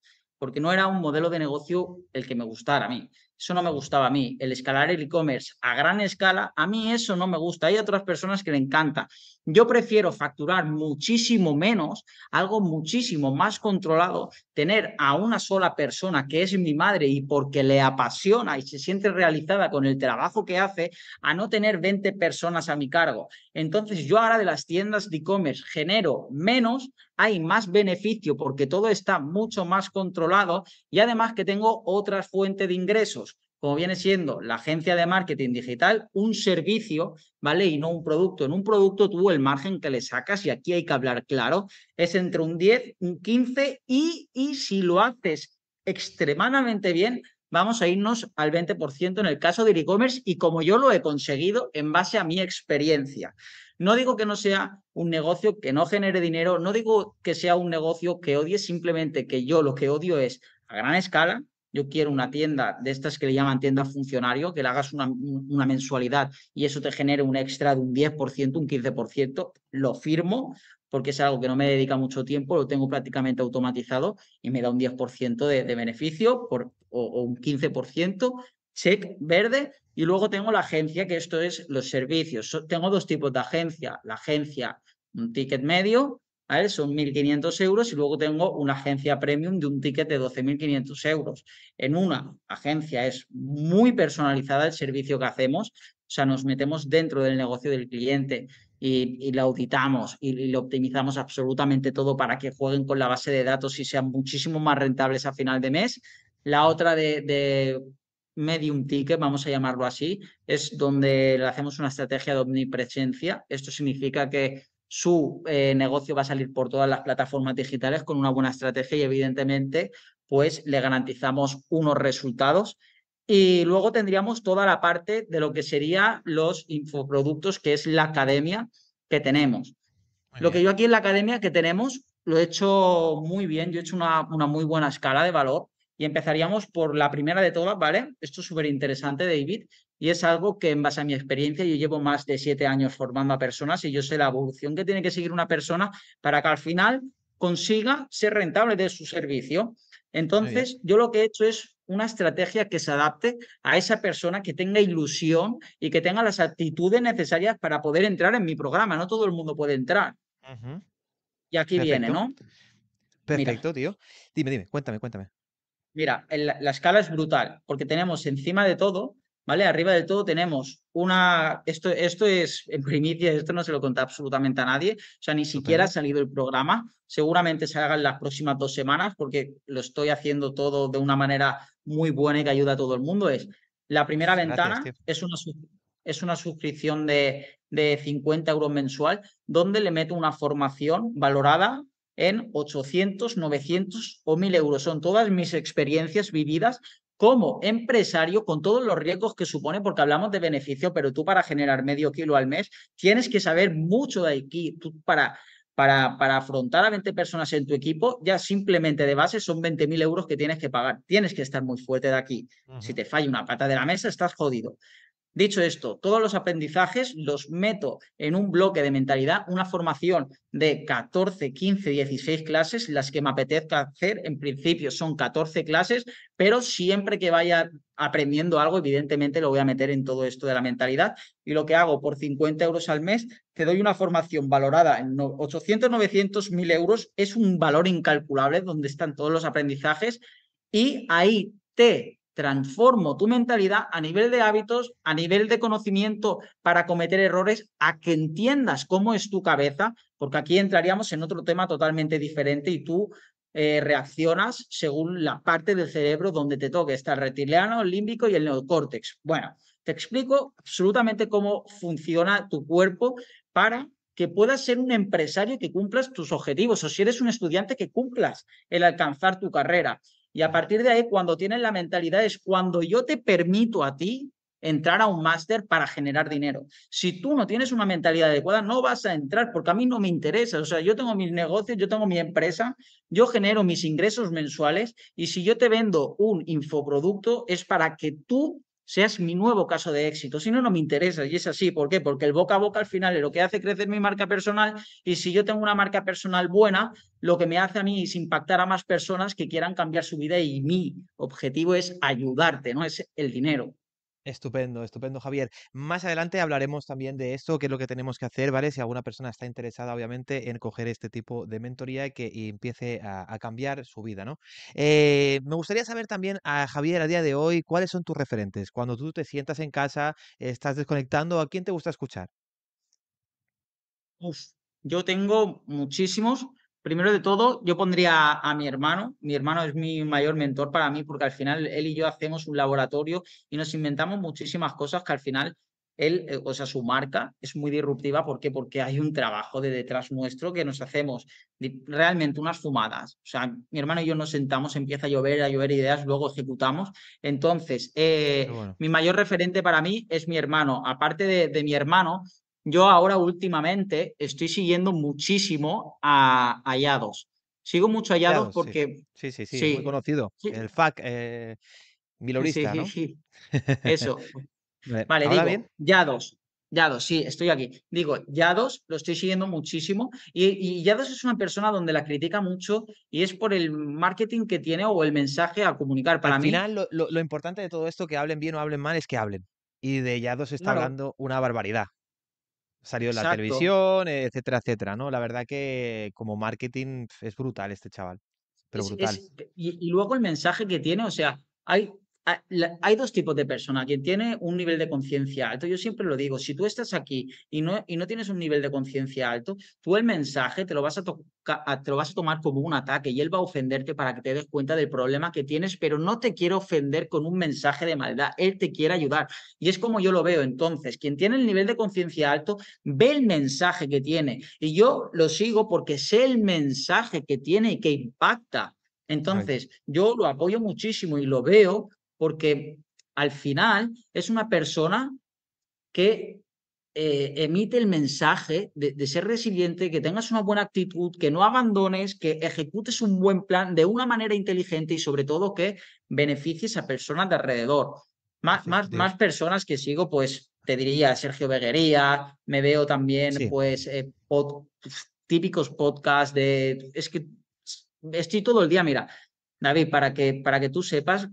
porque no era un modelo de negocio el que me gustara a mí. Eso no me gustaba a mí. El escalar el e-commerce a gran escala, a mí eso no me gusta. Hay otras personas que le encanta. Yo prefiero facturar muchísimo menos, algo muchísimo más controlado, tener a una sola persona que es mi madre y porque le apasiona y se siente realizada con el trabajo que hace, a no tener 20 personas a mi cargo. Entonces yo ahora de las tiendas de e-commerce genero menos, hay más beneficio porque todo está mucho más controlado y además que tengo otras fuentes de ingresos como viene siendo la agencia de marketing digital, un servicio, ¿vale? Y no un producto. En un producto tú el margen que le sacas, y aquí hay que hablar claro, es entre un 10, un 15 y, y si lo haces extremadamente bien, vamos a irnos al 20% en el caso del e-commerce y como yo lo he conseguido en base a mi experiencia. No digo que no sea un negocio que no genere dinero, no digo que sea un negocio que odie, simplemente que yo lo que odio es a gran escala, yo quiero una tienda de estas que le llaman tienda funcionario, que le hagas una, mensualidad y eso te genere un extra de un 10%, un 15%, lo firmo porque es algo que no me dedica mucho tiempo, lo tengo prácticamente automatizado y me da un 10% de, beneficio por, o, o un 15%, check verde, y luego tengo la agencia, que esto es los servicios. Tengo dos tipos de agencia, la agencia, un ticket medio son 1.500 euros y luego tengo una agencia premium de un ticket de 12.500 euros. En una agencia es muy personalizada el servicio que hacemos, o sea, nos metemos dentro del negocio del cliente y, lo auditamos y, lo optimizamos absolutamente todo para que jueguen con la base de datos y sean muchísimo más rentables a final de mes. La otra de, de medium ticket, vamos a llamarlo así, es donde le hacemos una estrategia de omnipresencia. Esto significa que su eh, negocio va a salir por todas las plataformas digitales con una buena estrategia y evidentemente pues le garantizamos unos resultados. Y luego tendríamos toda la parte de lo que serían los infoproductos, que es la academia que tenemos. lo que yo aquí en la academia que tenemos lo he hecho muy bien, yo he hecho una, una muy buena escala de valor y empezaríamos por la primera de todas, ¿vale? Esto es súper interesante, David, y es algo que en base a mi experiencia, yo llevo más de siete años formando a personas y yo sé la evolución que tiene que seguir una persona para que al final consiga ser rentable de su servicio. Entonces, yo lo que he hecho es una estrategia que se adapte a esa persona que tenga ilusión y que tenga las actitudes necesarias para poder entrar en mi programa. No todo el mundo puede entrar. Y aquí viene, ¿no?
Perfecto, tío. Dime, dime, cuéntame, cuéntame.
Mira, la escala es brutal, porque tenemos encima de todo Arriba de todo tenemos una, esto, esto es en primicia, esto no se lo conté absolutamente a nadie, o sea, ni siquiera ha salido el programa, seguramente se haga en las próximas dos semanas porque lo estoy haciendo todo de una manera muy buena y que ayuda a todo el mundo, es la primera ventana, es una, es una suscripción de, de 50 euros mensual, donde le meto una formación valorada en 800, 900 o 1000 euros. Son todas mis experiencias vividas como empresario, con todos los riesgos que supone, porque hablamos de beneficio, pero tú para generar medio kilo al mes tienes que saber mucho de aquí. Tú para, para, para afrontar a 20 personas en tu equipo, ya simplemente de base son 20.000 euros que tienes que pagar. Tienes que estar muy fuerte de aquí. Si te falla una pata de la mesa, estás jodido. Dicho esto, todos los aprendizajes los meto en un bloque de mentalidad, una formación de 14, 15, 16 clases, las que me apetezca hacer, en principio son 14 clases, pero siempre que vaya aprendiendo algo, evidentemente lo voy a meter en todo esto de la mentalidad. Y lo que hago por 50 euros al mes, te doy una formación valorada en 800, 900, mil euros, es un valor incalculable donde están todos los aprendizajes y ahí te transformo tu mentalidad a nivel de hábitos, a nivel de conocimiento para cometer errores, a que entiendas cómo es tu cabeza, porque aquí entraríamos en otro tema totalmente diferente y tú eh, reaccionas según la parte del cerebro donde te toque, está el reptiliano, el límbico y el neocórtex. Bueno, te explico absolutamente cómo funciona tu cuerpo para que puedas ser un empresario que cumplas tus objetivos o si eres un estudiante que cumplas el alcanzar tu carrera. Y a partir de ahí, cuando tienes la mentalidad, es cuando yo te permito a ti entrar a un máster para generar dinero. Si tú no tienes una mentalidad adecuada, no vas a entrar porque a mí no me interesa. O sea, yo tengo mis negocios, yo tengo mi empresa, yo genero mis ingresos mensuales y si yo te vendo un infoproducto es para que tú seas mi nuevo caso de éxito. Si no, no me interesa. Y es así. ¿Por qué? Porque el boca a boca al final es lo que hace crecer mi marca personal. Y si yo tengo una marca personal buena, lo que me hace a mí es impactar a más personas que quieran cambiar su vida. Y mi objetivo es ayudarte, no es el dinero. Estupendo, estupendo, Javier. Más adelante hablaremos también
de esto, qué es lo que tenemos que hacer, ¿vale? Si alguna persona está interesada, obviamente, en coger este tipo de mentoría y que empiece a, cambiar su vida, ¿no? Eh, me gustaría saber también, a ah, Javier, a día de hoy, cuáles son tus referentes. Cuando tú te sientas en casa, estás desconectando, ¿a quién te gusta escuchar?
Uf, yo tengo muchísimos, Primero de todo, yo pondría a, mi hermano. Mi hermano es mi mayor mentor para mí porque al final él y yo hacemos un laboratorio y nos inventamos muchísimas cosas que al final él, eh, o sea, su marca es muy disruptiva. ¿Por qué? Porque hay un trabajo de detrás nuestro que nos hacemos realmente unas fumadas. O sea, mi hermano y yo nos sentamos, empieza a llover, a llover ideas, luego ejecutamos. Entonces, eh, mi mayor referente para mí es mi hermano. Aparte de mi hermano, yo ahora últimamente estoy siguiendo muchísimo a Hallados. Sigo mucho a Yados porque... Sí, sí, sí, muy conocido. El FAC, eh, milorista, ¿no? [LAUGHS]
Eso. vale, digo,
Yados. Yados, sí, estoy aquí. Digo, Yados, lo estoy siguiendo muchísimo. Y, Yados es una persona donde la critica mucho y es por el marketing que tiene o el mensaje a comunicar. Para Al final, lo,
importante de todo esto, que hablen bien o hablen mal, es que hablen. Y de Yados está hablando una barbaridad. Salió en la televisión, etcétera, etcétera, ¿no? La verdad que como marketing
es brutal este chaval, pero brutal. y luego el mensaje que tiene, o sea, hay Ah, hay dos tipos de personas. Quien tiene un nivel de conciencia alto, yo siempre lo digo, si tú estás aquí y no, y no tienes un nivel de conciencia alto, tú el mensaje te lo, vas a te lo vas a tomar como un ataque y él va a ofenderte para que te des cuenta del problema que tienes, pero no te quiere ofender con un mensaje de maldad, él te quiere ayudar. Y es como yo lo veo entonces, quien tiene el nivel de conciencia alto ve el mensaje que tiene y yo lo sigo porque sé el mensaje que tiene y que impacta. Entonces, yo lo apoyo muchísimo y lo veo porque al final es una persona que eh, emite el mensaje de, ser resiliente, que tengas una buena actitud, que no abandones, que ejecutes un buen plan de una manera inteligente y sobre todo que beneficies a personas de alrededor. Más, más, más personas que sigo, pues te diría Sergio Beguería, me veo también pues eh, típicos podcasts de... Es que estoy todo el día, mira, David, para que, para que tú sepas,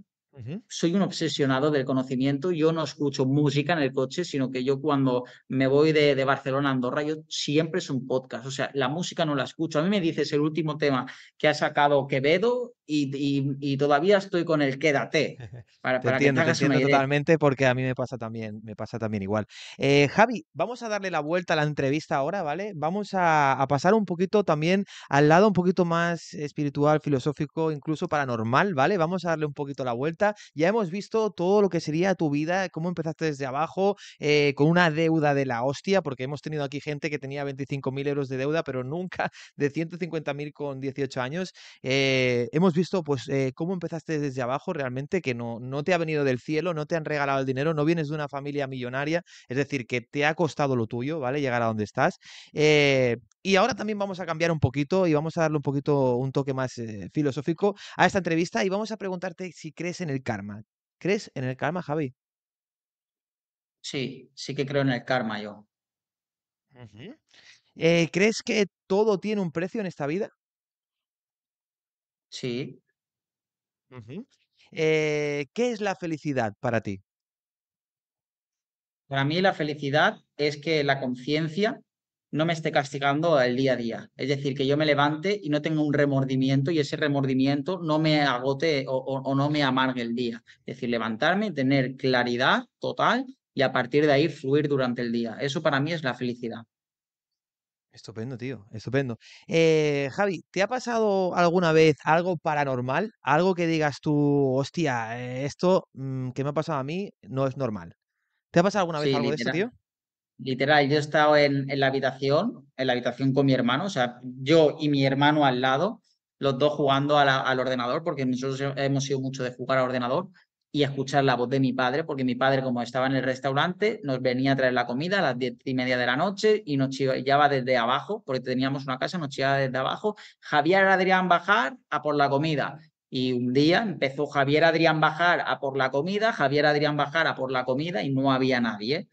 soy un obsesionado del conocimiento. Yo no escucho música en el coche, sino que yo cuando me voy de, de, Barcelona a Andorra, yo siempre es un podcast. O sea, la música no la escucho. A mí me dices el último tema que ha sacado Quevedo y, todavía estoy con el quédate. [LAUGHS] Para, te entiendo, que totalmente
porque a mí me pasa también, me pasa también igual. Eh, Javi, vamos a darle la vuelta a la entrevista ahora, ¿vale? Vamos a, pasar un poquito también al lado un poquito más espiritual, filosófico, incluso paranormal, ¿vale? Vamos a darle un poquito la vuelta. Ya hemos visto todo lo que sería tu vida, cómo empezaste desde abajo, eh, con una deuda de la hostia, porque hemos tenido aquí gente que tenía 25.000 euros de deuda, pero nunca de 150.000 con 18 años. Eh, hemos visto pues eh, cómo empezaste desde abajo realmente, que no, no te ha venido del cielo, no te han regalado el dinero, no vienes de una familia millonaria, es decir, que te ha costado lo tuyo, ¿vale? Llegar a donde estás. Eh, y ahora también vamos a cambiar un poquito y vamos a darle un poquito un toque más eh, filosófico a esta entrevista y vamos a preguntarte si crees en el karma. ¿Crees en el karma, Javi?
Sí, sí que creo en el karma yo.
¿Crees que todo tiene un precio en esta vida? Sí. Eh, ¿qué es la felicidad para ti?
Para mí la felicidad es que la conciencia no me esté castigando el día a día. Es decir, que yo me levante y no tenga un remordimiento y ese remordimiento no me agote o, o no me amargue el día. Es decir, levantarme, tener claridad total y a partir de ahí fluir durante el día. Eso para mí es la felicidad.
Estupendo, tío, estupendo. Eh, Javi, ¿te ha pasado alguna vez algo paranormal? Algo que digas tú, hostia, eh, esto mm, que me ha pasado a mí no es normal. ¿Te ha pasado alguna vez algo de eso, tío?
Literal, yo he estado en, la habitación, en la habitación con mi hermano, o sea, yo y mi hermano al lado, los dos jugando al ordenador, porque nosotros hemos sido mucho de jugar al ordenador, y escuchar la voz de mi padre, porque mi padre, como estaba en el restaurante, nos venía a traer la comida a las diez y media de la noche y nos chillaba desde abajo, porque teníamos una casa, nos chillaba desde abajo. Javier Adrián bajar a por la comida. Y un día empezó Javier Adrián bajar a por la comida, Javier Adrián bajar a por la comida y no había nadie.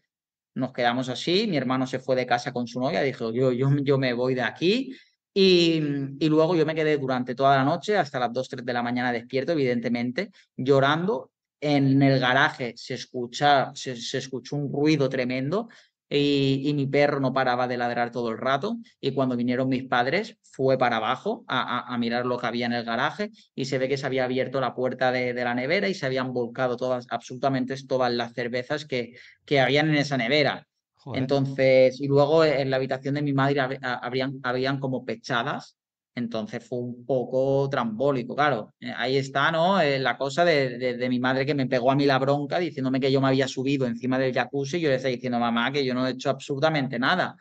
Nos quedamos así, mi hermano se fue de casa con su novia, dijo, yo, yo, yo me voy de aquí. Y, luego yo me quedé durante toda la noche, hasta las dos, tres de la mañana despierto, evidentemente, llorando en el garaje se, escucha, se, escuchó un ruido tremendo y, mi perro no paraba de ladrar todo el rato. Y cuando vinieron mis padres, fue para abajo a, mirar lo que había en el garaje y se ve que se había abierto la puerta de, la nevera y se habían volcado todas, absolutamente todas las cervezas que, que habían en esa nevera. Entonces, y luego en la habitación de mi madre habían como pechadas entonces fue un poco trambólico, claro. Eh, ahí está, ¿no? Eh, la cosa de, mi madre que me pegó a mí la bronca diciéndome que yo me había subido encima del jacuzzi y yo le estoy diciendo, mamá, que yo no he hecho absolutamente nada.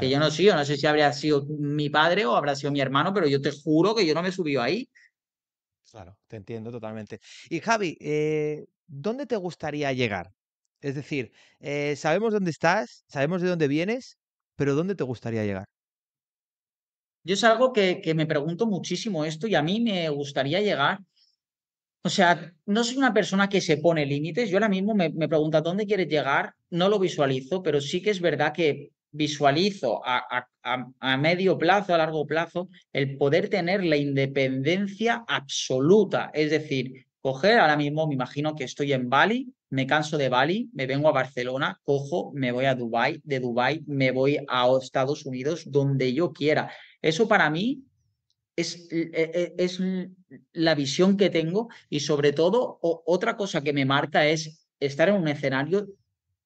Que yo no yo no sé si habría sido mi padre o habrá sido mi hermano, pero yo te juro que yo no me subido ahí.
Claro, te entiendo totalmente. Y Javi, eh, ¿dónde te gustaría llegar? Es decir, sabemos dónde estás, sabemos de dónde vienes, pero
¿dónde te gustaría llegar? Yo es algo que, me pregunto muchísimo esto y a mí me gustaría llegar. O sea, no soy una persona que se pone límites. Yo ahora mismo me, me a dónde quieres llegar, no lo visualizo, pero sí que es verdad que visualizo a, a, a, medio plazo, a largo plazo, el poder tener la independencia absoluta. Es decir, coger ahora mismo, me imagino que estoy en Bali, me canso de Bali, me vengo a Barcelona, cojo, me voy a Dubai, de Dubai me voy a Estados Unidos, donde yo quiera. Eso para mí es, eh, eh, es, la visión que tengo y sobre todo otra cosa que me marca es estar en un escenario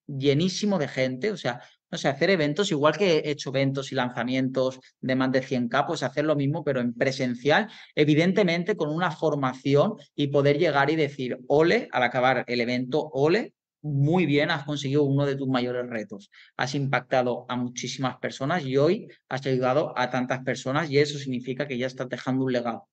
llenísimo de gente, o sea, no sé, hacer eventos, igual que he hecho eventos y lanzamientos de más de 100K, pues hacer lo mismo, pero en presencial, evidentemente con una formación y poder llegar y decir, ole, al acabar el evento, ole, muy bien, has conseguido uno de tus mayores retos. Has impactado a muchísimas personas y hoy has ayudado a tantas personas y eso significa que ya estás dejando un legado.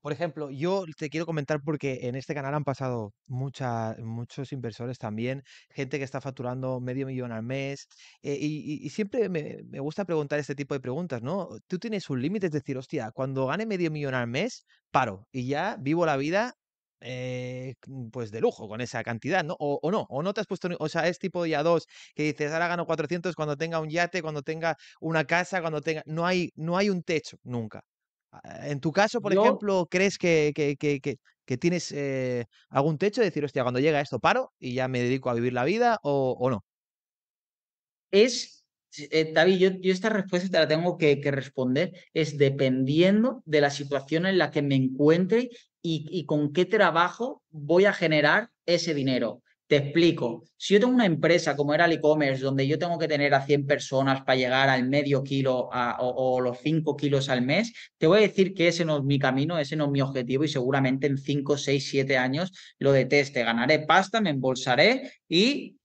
Por ejemplo, yo te quiero comentar porque en este canal han pasado muchos inversores también, gente que está facturando medio millón al mes, eh, y, siempre me, gusta preguntar este tipo de preguntas, ¿no? Tú tienes un límite, es decir, hostia, cuando gane medio millón al mes, paro y ya vivo la vida eh, mm, pues de lujo con esa cantidad, ¿no? O, no, o no te has puesto, o sea, es tipo día dos que dices, ahora gano 400 cuando tenga un yate, cuando tenga una casa, cuando tenga, no hay, no hay un techo nunca. Ah, en tu caso, por ejemplo, ¿crees que, que, que, que tienes eh, algún techo? Decir, hostia, cuando llega esto paro y ya me dedico a vivir la vida o, o no. Es
eh, David, yo, esta respuesta te la tengo que, responder, es dependiendo de la situación en la que me encuentre y, con qué trabajo voy a generar ese dinero. Te explico, si yo tengo una empresa como era el e-commerce, donde yo tengo que tener a 100 personas para llegar al medio kilo o, o, los 5 kilos al mes, te voy a decir que ese no es mi camino, ese no es mi objetivo y seguramente en 5, 6, 7 años lo deteste. Ganaré pasta, me embolsaré y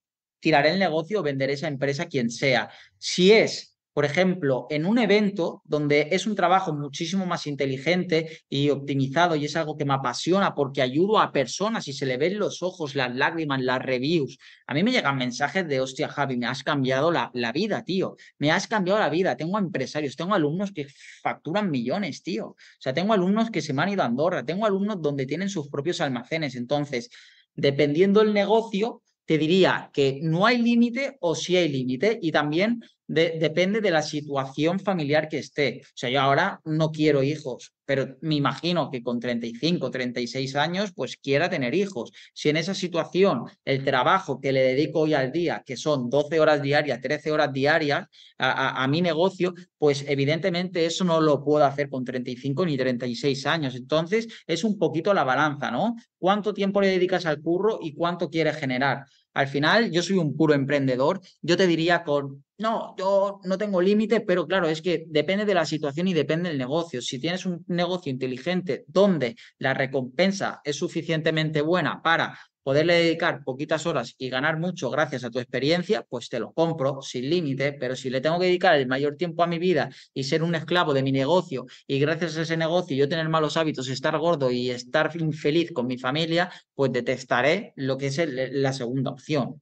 tirar el negocio, o vender esa empresa, quien sea. Si es, por ejemplo, en un evento donde es un trabajo muchísimo más inteligente y optimizado y es algo que me apasiona porque ayudo a personas y se le ven los ojos, las lágrimas, las reviews. A mí me llegan mensajes de, hostia, Javi, me has cambiado la, la vida, tío. Me has cambiado la vida. Tengo empresarios, tengo alumnos que facturan millones, tío. O sea, tengo alumnos que se me han ido a Andorra, tengo alumnos donde tienen sus propios almacenes. Entonces, dependiendo del negocio, te diría que no hay límite o si hay límite y también depende de la situación familiar que esté. O sea, yo ahora no quiero hijos, pero me imagino que con 35, 36 años, pues quiera tener hijos. Si en esa situación el trabajo que le dedico hoy al día, que son 12 horas diarias, 13 horas diarias a, mi negocio, pues evidentemente eso no lo puedo hacer con 35 ni 36 años. Entonces es un poquito la balanza, ¿no? ¿Cuánto tiempo le dedicas al curro y cuánto quieres generar? Al final, yo soy un puro emprendedor. Yo te diría con, no, yo no tengo límite, pero claro, es que depende de la situación y depende del negocio. Si tienes un negocio inteligente donde la recompensa es suficientemente buena para poderle dedicar poquitas horas y ganar mucho gracias a tu experiencia, pues te lo compro sin límite, pero si le tengo que dedicar el mayor tiempo a mi vida y ser un esclavo de mi negocio y gracias a ese negocio yo tener malos hábitos, estar gordo y estar infeliz con mi familia, pues detestaré lo que es la segunda opción.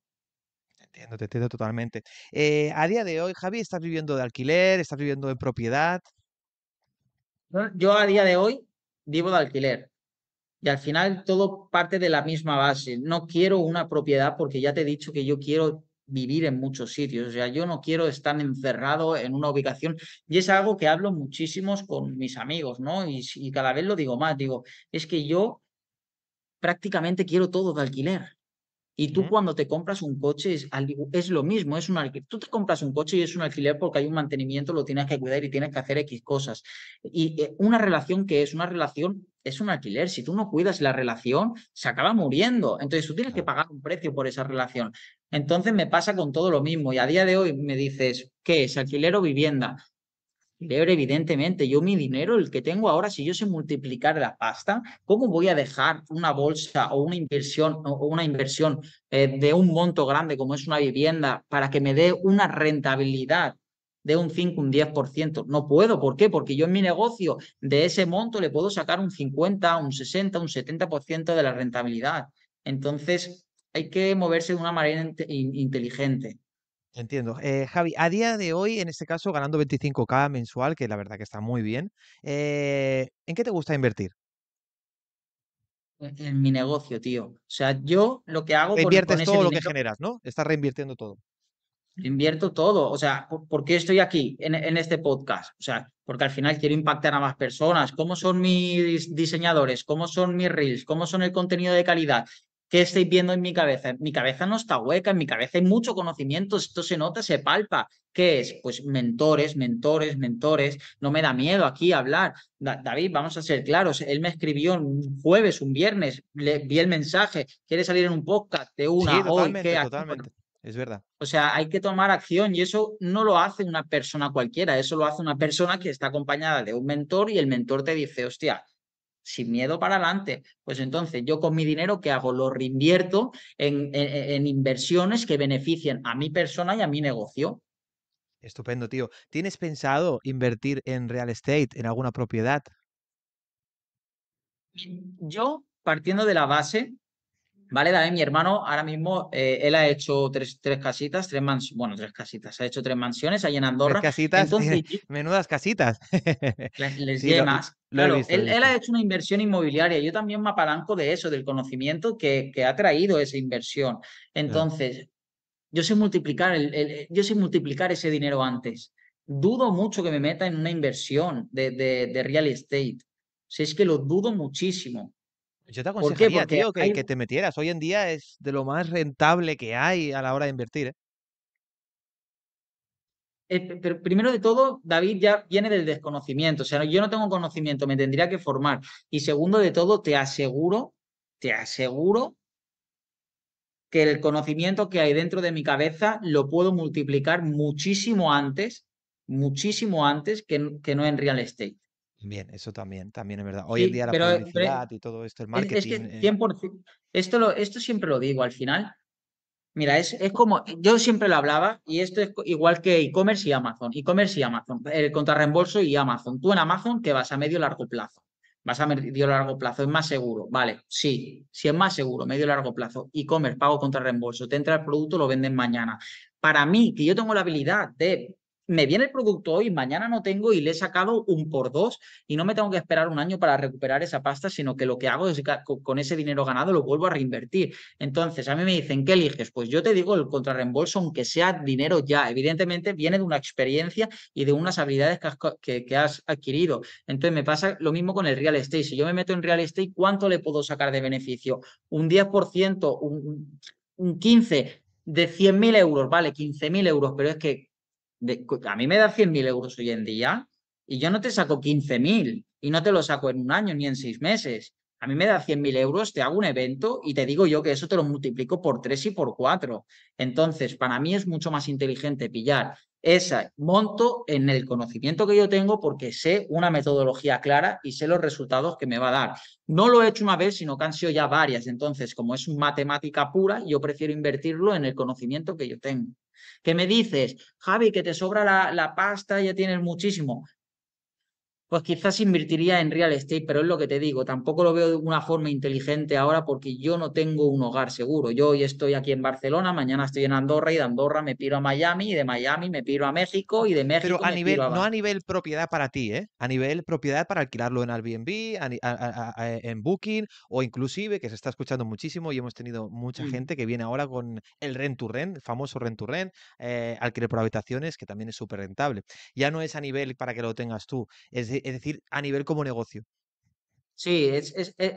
entiendo, te entiendo totalmente. Eh, a día de hoy, Javi, ¿estás viviendo de alquiler? ¿Estás viviendo en propiedad? Yo a
día de hoy vivo de alquiler y al final todo parte de la misma base. No quiero una propiedad porque ya te he dicho que yo quiero vivir en muchos sitios. O sea, yo no quiero estar encerrado en una ubicación. Y es algo que hablo muchísimos con mis amigos, ¿no? Y, y cada vez lo digo más. Digo, es que yo prácticamente quiero todo de alquiler. Y tú cuando te compras un coche es, lo mismo, es un Tú te compras un coche y es un alquiler porque hay un mantenimiento, lo tienes que cuidar y tienes que hacer X cosas. Y eh, una relación que es una relación es un alquiler. Si tú no cuidas la relación, se acaba muriendo. Entonces tú tienes que pagar un precio por esa relación. Entonces me pasa con todo lo mismo. Y a día de hoy me dices, ¿qué es alquiler o vivienda? evidentemente, yo mi dinero, el que tengo ahora, si yo sé multiplicar la pasta, ¿cómo voy a dejar una bolsa o una inversión o una inversión eh, de un monto grande como es una vivienda para que me dé una rentabilidad de un 5, un 10%? No puedo, ¿por qué? Porque yo en mi negocio de ese monto le puedo sacar un 50, un 60, un 70% de la rentabilidad. Entonces, hay que moverse de una manera inteligente. Entiendo. Eh, Javi, a
día de hoy, en este caso, ganando 25K mensual, que la verdad que está muy bien, eh, ¿en qué te gusta invertir?
Pues en, mi negocio, tío. O sea, yo lo que hago... es inviertes todo lo que generas, ¿no? Estás reinvirtiendo todo. Invierto todo. O sea, ¿por, qué estoy aquí en, en, este podcast? O sea, porque al final quiero impactar a más personas. ¿Cómo son mis diseñadores? ¿Cómo son mis reels? ¿Cómo son el contenido de calidad? ¿Qué estáis viendo en mi cabeza? mi cabeza no está hueca, en mi cabeza hay mucho conocimiento, esto se nota, se palpa. ¿Qué es? Pues mentores, mentores, mentores. No me da miedo aquí hablar. David, vamos a ser claros, él me escribió un jueves, un viernes, le vi el mensaje, quiere salir en un podcast de una sí, hoy. Totalmente, totalmente. Es verdad. O sea, hay que tomar acción y eso no lo hace una persona cualquiera, eso lo hace una persona que está acompañada de un mentor y el mentor te dice, hostia, sin miedo para adelante. Pues entonces, yo con mi dinero, ¿qué hago? Lo reinvierto en, en, en, inversiones que beneficien a mi persona y a mi negocio.
Estupendo, tío. ¿Tienes pensado invertir en real estate, en alguna propiedad?
Yo, partiendo de la base Vale, David, mi hermano, ahora mismo eh, él ha hecho tres, tres casitas, tres bueno, tres casitas, ha hecho tres mansiones ahí en Andorra. Tres casitas, [LAUGHS] menudas casitas. [LAUGHS] les, les más claro, él, ha hecho una inversión inmobiliaria. Yo también me apalanco de eso, del conocimiento que, que ha traído esa inversión. Entonces, yo, sé multiplicar eh, yo sé multiplicar ese dinero antes. Dudo mucho que me meta en una inversión de, de, real estate. O es que lo dudo muchísimo. Yo te aconsejaría, que,
te metieras. Hoy en día
es de lo más rentable que hay a la hora de invertir. ¿eh? Eh, primero de todo, David ya viene del desconocimiento. O sea, yo no tengo conocimiento, me tendría que formar. Y segundo de todo, te aseguro, te aseguro que el conocimiento que hay dentro de mi cabeza lo puedo multiplicar muchísimo antes, muchísimo antes que, que no en real estate.
Bien, eso también,
también es verdad. Hoy en día la eh, publicidad
y todo esto, el marketing. que
100%, esto, lo, esto siempre lo digo al final. Mira, es, es, como, yo siempre lo hablaba y esto es igual que e-commerce y Amazon, e-commerce y Amazon, el contrarreembolso y Amazon. Tú en Amazon que vas a medio largo plazo, vas a medio largo plazo, es más seguro, vale, sí, si es más seguro, medio largo plazo, e-commerce, pago contrarreembolso, te entra el producto, lo venden mañana. Para mí, que yo tengo la habilidad de me viene el producto hoy, mañana no tengo y le he sacado un por dos y no me tengo que esperar un año para recuperar esa pasta, sino que lo que hago es con ese dinero ganado lo vuelvo a reinvertir. Entonces, a mí me dicen, ¿qué eliges? Pues yo te digo el contrarreembolso, aunque sea dinero ya. Evidentemente viene de una experiencia y de unas habilidades que has, adquirido. Entonces, me pasa lo mismo con el real estate. Si yo me meto en real estate, ¿cuánto le puedo sacar de beneficio? Un 10%, un, un 15% de 100.000 euros, vale, 15.000 euros, pero es que a mí me da 100.000 euros hoy en día y yo no te saco 15.000 y no te lo saco en un año ni en seis meses. A mí me da 100.000 euros, te hago un evento y te digo yo que eso te lo multiplico por tres y por cuatro. Entonces, para mí es mucho más inteligente pillar ese monto en el conocimiento que yo tengo porque sé una metodología clara y sé los resultados que me va a dar. No lo he hecho una vez, sino que han sido ya varias. Entonces, como es matemática pura, yo prefiero invertirlo en el conocimiento que yo tengo. Que me dices? Javi, que te sobra la, la pasta, ya tienes muchísimo pues quizás invertiría en real estate, pero es lo que te digo, tampoco lo veo de una forma inteligente ahora porque yo no tengo un hogar seguro. Yo hoy estoy aquí en Barcelona, mañana estoy en Andorra y de Andorra me piro a Miami y de Miami me piro a México y de México. Pero a me nivel, no a
nivel propiedad para ti, ¿eh? A nivel propiedad para alquilarlo en Airbnb, en Booking o inclusive, que se está escuchando muchísimo y hemos tenido mucha mm. gente que viene ahora con el rent to rent, el famoso rent to rent, eh, alquiler por habitaciones, que también es súper rentable. Ya no es a nivel para que lo tengas tú, es eh, es decir, a nivel como negocio.
Sí, e, es,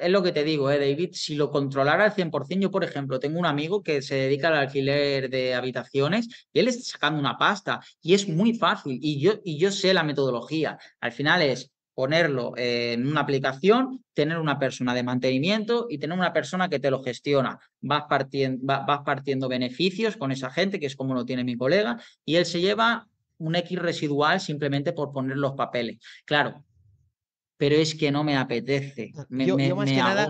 lo que te digo, ¿eh, David. Si lo controlara al 100%, yo, por ejemplo, tengo un amigo que se dedica al alquiler de habitaciones y él está sacando una pasta y es muy fácil y yo, y yo sé la metodología. Al final es ponerlo eh, en una aplicación, tener una persona de mantenimiento y tener una persona que te lo gestiona. Vas partiendo, vas partiendo beneficios con esa gente, que es como lo tiene mi colega, y él se lleva un X residual simplemente por poner los papeles. Claro, pero es que no me apetece. Me, yo, más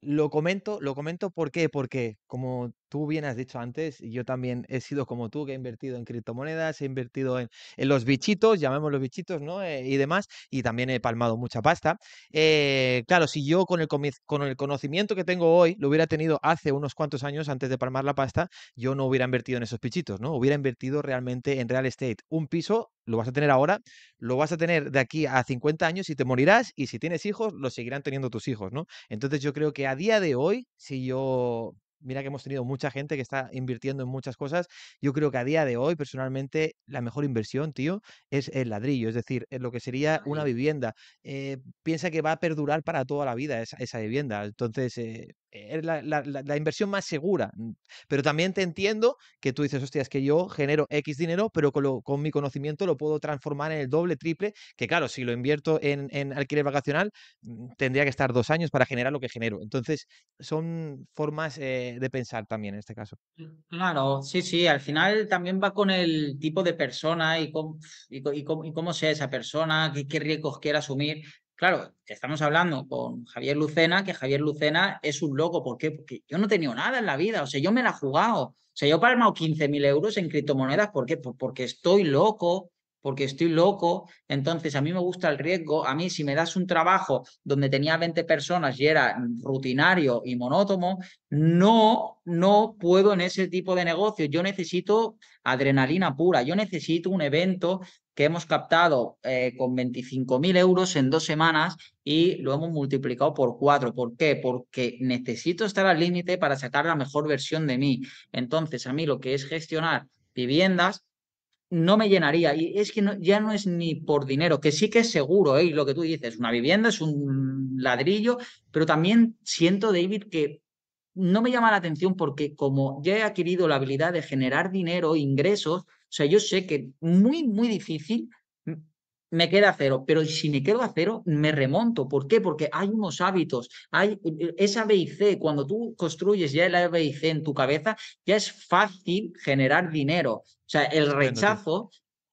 lo comento, lo comento ¿por qué? Porque, como tú bien has dicho antes, yo también he sido como tú, que he invertido en criptomonedas, he invertido en, los bichitos, llamémoslos bichitos, ¿no? Eh, y demás, y también he palmado mucha pasta. Eh, claro, si yo con el, con el conocimiento que tengo hoy lo hubiera tenido hace unos cuantos años antes de palmar la pasta, yo no hubiera invertido en esos bichitos, ¿no? Hubiera invertido realmente en real estate. Un piso lo vas a tener ahora, lo vas a tener de aquí a 50 años y te morirás y si tienes hijos, lo seguirán teniendo tus hijos, ¿no? Entonces yo creo que a día de hoy, si yo Mira que hemos tenido mucha gente que está invirtiendo en muchas cosas. Yo creo que a día de hoy, personalmente, la mejor inversión, tío, es el ladrillo, es decir, lo que sería una vivienda. Eh, piensa que va a perdurar para toda la vida esa, vivienda. Entonces, eh, eh, es la, inversión más segura. Mm, pero también te entiendo que tú dices, hostia, es que yo genero X dinero, pero con, mi conocimiento lo puedo transformar en el doble, triple, que claro, si lo invierto en, alquiler vacacional, mm, tendría que estar dos años para generar lo que genero. Entonces, son formas eh, de
pensar también en este caso. Claro, sí, sí, al final también va con el tipo de persona y, con, y, y, cómo sea esa persona, qué, qué riesgos quiere asumir. Claro, estamos hablando con Javier Lucena, que Javier Lucena es un loco. ¿Por qué? Porque yo no he tenido nada en la vida. O sea, yo me la he jugado. O sea, yo he palmado 15.000 euros en criptomonedas. ¿Por qué? Porque estoy loco, porque estoy loco. Entonces, a mí me gusta el riesgo. A mí, si me das un trabajo donde tenía 20 personas y era rutinario y monótono, no, no puedo en ese tipo de negocio. Yo necesito adrenalina pura. Yo necesito un evento que hemos captado eh, con con 25.000 euros en dos semanas y lo hemos multiplicado por cuatro. ¿Por qué? Porque necesito estar al límite para sacar la mejor versión de mí. Entonces, a mí lo que es gestionar viviendas no me llenaría. Y es que ya no es ni por dinero, que sí que es seguro, ¿eh? lo que tú dices, una vivienda es un ladrillo, pero también siento, David, que no me llama la atención porque como ya he adquirido la habilidad de generar dinero, ingresos, o sea, yo sé que muy, muy difícil me queda cero, pero si me quedo a cero, me remonto. ¿Por qué? Porque hay unos hábitos, hay eh, eh, esa BIC Cuando tú construyes ya la BIC en tu cabeza, ya es fácil generar dinero. O sea, el rechazo,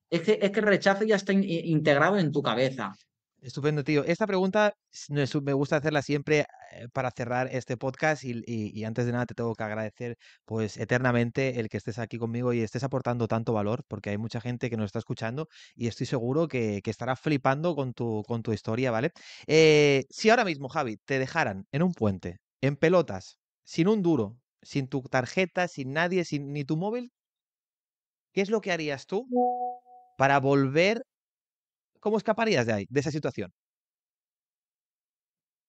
es que, el rechazo ya está integrado en tu cabeza. Estupendo, tío. Esta pregunta
me gusta hacerla siempre eh, para cerrar este podcast y, antes de nada te tengo que agradecer pues eternamente el que estés aquí conmigo y estés aportando tanto valor porque hay mucha gente que nos está escuchando y estoy seguro que, estará flipando con tu, con tu historia, ¿vale? Eh, si ahora mismo, Javi, te dejaran en un puente, en pelotas, sin un duro, sin tu tarjeta, sin nadie, sin ni tu móvil, ¿qué es lo que harías tú para volver? ¿Cómo escaparías de ahí, de esa situación?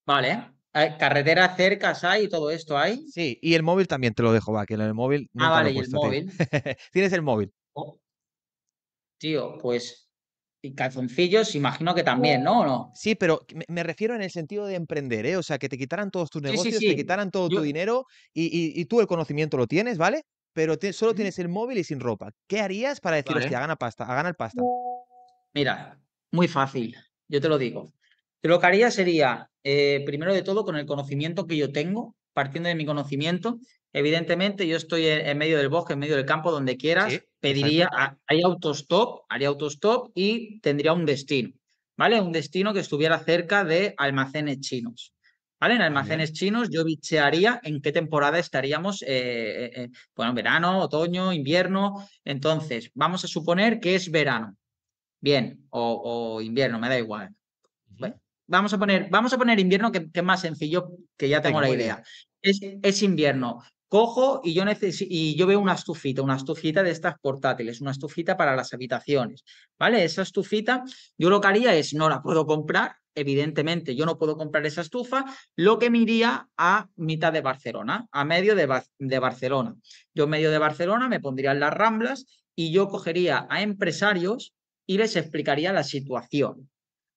Vale. Carretera cercas hay y todo esto hay. Sí, y el móvil también
te lo dejo, va, que en el móvil. ah, vale, y el móvil. [LAUGHS] Tienes el móvil.
Oh. Tío, pues. Y calzoncillos, imagino que también, ¿no? no? Sí, pero me refiero
en el sentido de emprender, ¿eh? O sea, que te quitaran todos tus negocios, te quitaran todo tu dinero y, tú el conocimiento lo tienes, ¿vale? Pero solo tienes el móvil y sin ropa. ¿Qué harías para decir, que hostia, pasta, gana
el pasta? Mira, muy fácil. Yo te lo digo lo que haría sería, eh, primero de todo, con el conocimiento que yo tengo, partiendo de mi conocimiento, evidentemente yo estoy en, medio del bosque, en medio del campo, donde quieras, pediría, hay autostop, haría autostop y tendría un destino, ¿vale? Un destino que estuviera cerca de almacenes chinos. ¿Vale? En almacenes chinos yo bichearía en qué temporada estaríamos, eh, eh, bueno, verano, otoño, invierno. Entonces, vamos a suponer que es verano. Bien, o, invierno, me da igual vamos a poner, vamos a poner invierno, que, es más sencillo, que ya tengo, la idea. Es, es, invierno. Cojo y yo, y yo veo una estufita, una estufita de estas portátiles, una estufita para las habitaciones. ¿Vale? Esa estufita, yo lo que haría es, no la puedo comprar, evidentemente yo no puedo comprar esa estufa, lo que me iría a mitad de Barcelona, a medio de, de Barcelona. Yo en medio de Barcelona me pondría en las ramblas y yo cogería a empresarios y les explicaría la situación.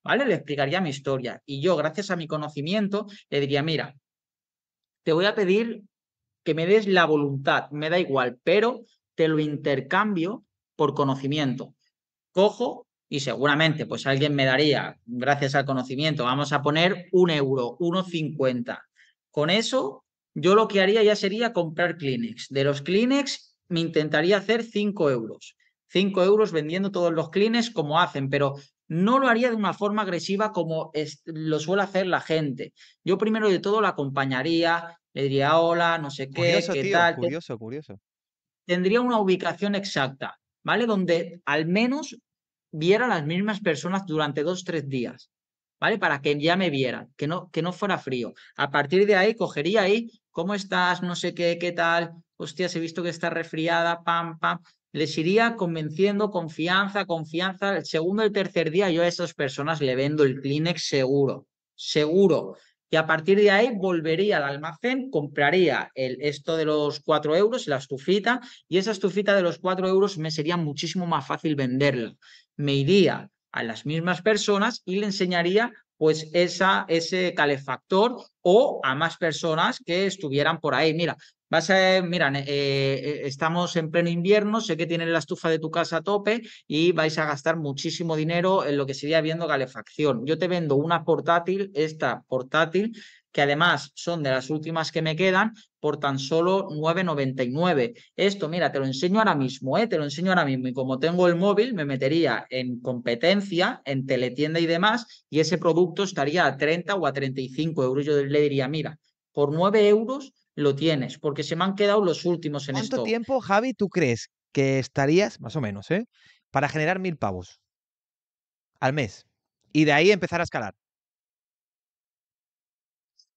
¿vale? Le explicaría mi historia y yo, gracias a mi conocimiento, le diría, mira, te voy a pedir que me des la voluntad, me da igual, pero te lo intercambio por conocimiento. Cojo y seguramente pues alguien me daría, gracias al conocimiento, vamos a poner un euro, 1,50. Con eso, yo lo que haría ya sería comprar Kleenex. De los Kleenex me intentaría hacer 5 euros. 5 euros vendiendo todos los Kleenex como hacen, pero no lo haría de una forma agresiva como lo suele hacer la gente. Yo primero de todo la acompañaría, le diría hola, no sé qué, qué tal. Curioso, curioso. Tendría una ubicación exacta, ¿vale? Donde al menos viera a las mismas personas durante dos, tres días, ¿vale? Para que ya me vieran, que no, que no fuera frío. A partir de ahí cogería ahí, ¿cómo estás? No sé qué, qué tal. Hostias, he visto que está resfriada, pam, pam les iría convenciendo confianza, confianza. El segundo, el tercer día yo a esas personas le vendo el Kleenex seguro, seguro. Y a partir de ahí volvería al almacén, compraría el, esto de los cuatro euros, la estufita, y esa estufita de los cuatro euros me sería muchísimo más fácil venderla. Me iría a las mismas personas y le enseñaría pues esa, ese calefactor o a más personas que estuvieran por ahí. Mira, Vas a, eh, mira, eh, eh, estamos en pleno invierno, sé que tienes la estufa de tu casa a tope y vais a gastar muchísimo dinero en lo que sería viendo calefacción. Yo te vendo una portátil, esta portátil, que además son de las últimas que me quedan, por tan solo 9,99. Esto, mira, te lo enseño ahora mismo, ¿eh? te lo enseño ahora mismo. Y como tengo el móvil, me metería en competencia, en teletienda y demás, y ese producto estaría a 30 o a 35 euros. Yo le diría, mira, por 9 euros lo tienes, porque se me han quedado los últimos en esto. ¿Cuánto tiempo, Javi, tú crees que estarías, más o menos, ¿eh? para generar mil pavos al
mes y de ahí empezar a escalar?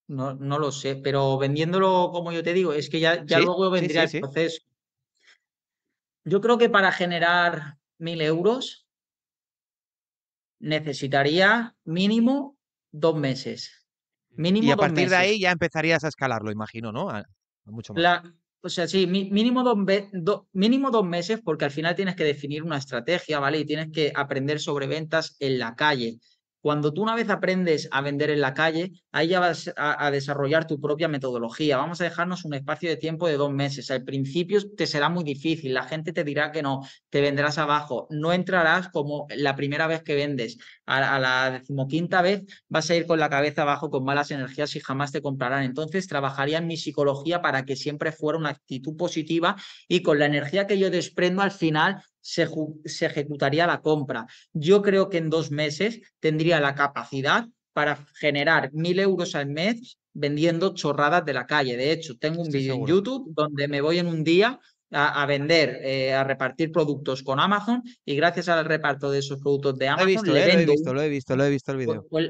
No, no lo sé, pero vendiéndolo como yo te digo, es que ya, ya luego vendría el proceso. Yo creo que para generar mil euros necesitaría mínimo dos meses y a partir de ahí
ya empezarías a
escalarlo, imagino, ¿no? mucho o sea, sí, mínimo dos, mínimo dos meses porque al final tienes que definir una estrategia, ¿vale? Y tienes que aprender sobre ventas en la calle. Cuando tú una vez aprendes a vender en la calle, ahí ya vas a, desarrollar tu propia metodología. Vamos a dejarnos un espacio de tiempo de dos meses. Al principio te será muy difícil, la gente te dirá que no, te vendrás abajo, no entrarás como la primera vez que vendes. A, a la decimoquinta vez vas a ir con la cabeza abajo, con malas energías y jamás te comprarán. Entonces trabajaría en mi psicología para que siempre fuera una actitud positiva y con la energía que yo desprendo al final se, ejecutaría la compra. Yo creo que en dos meses tendría la capacidad para generar mil euros al mes vendiendo chorradas de la calle. De hecho, tengo un vídeo en YouTube donde me voy en un día a, vender, eh, a repartir productos con Amazon y gracias al reparto de esos productos de Amazon. he visto, le eh, he visto
lo he visto, el pues, vídeo
pues,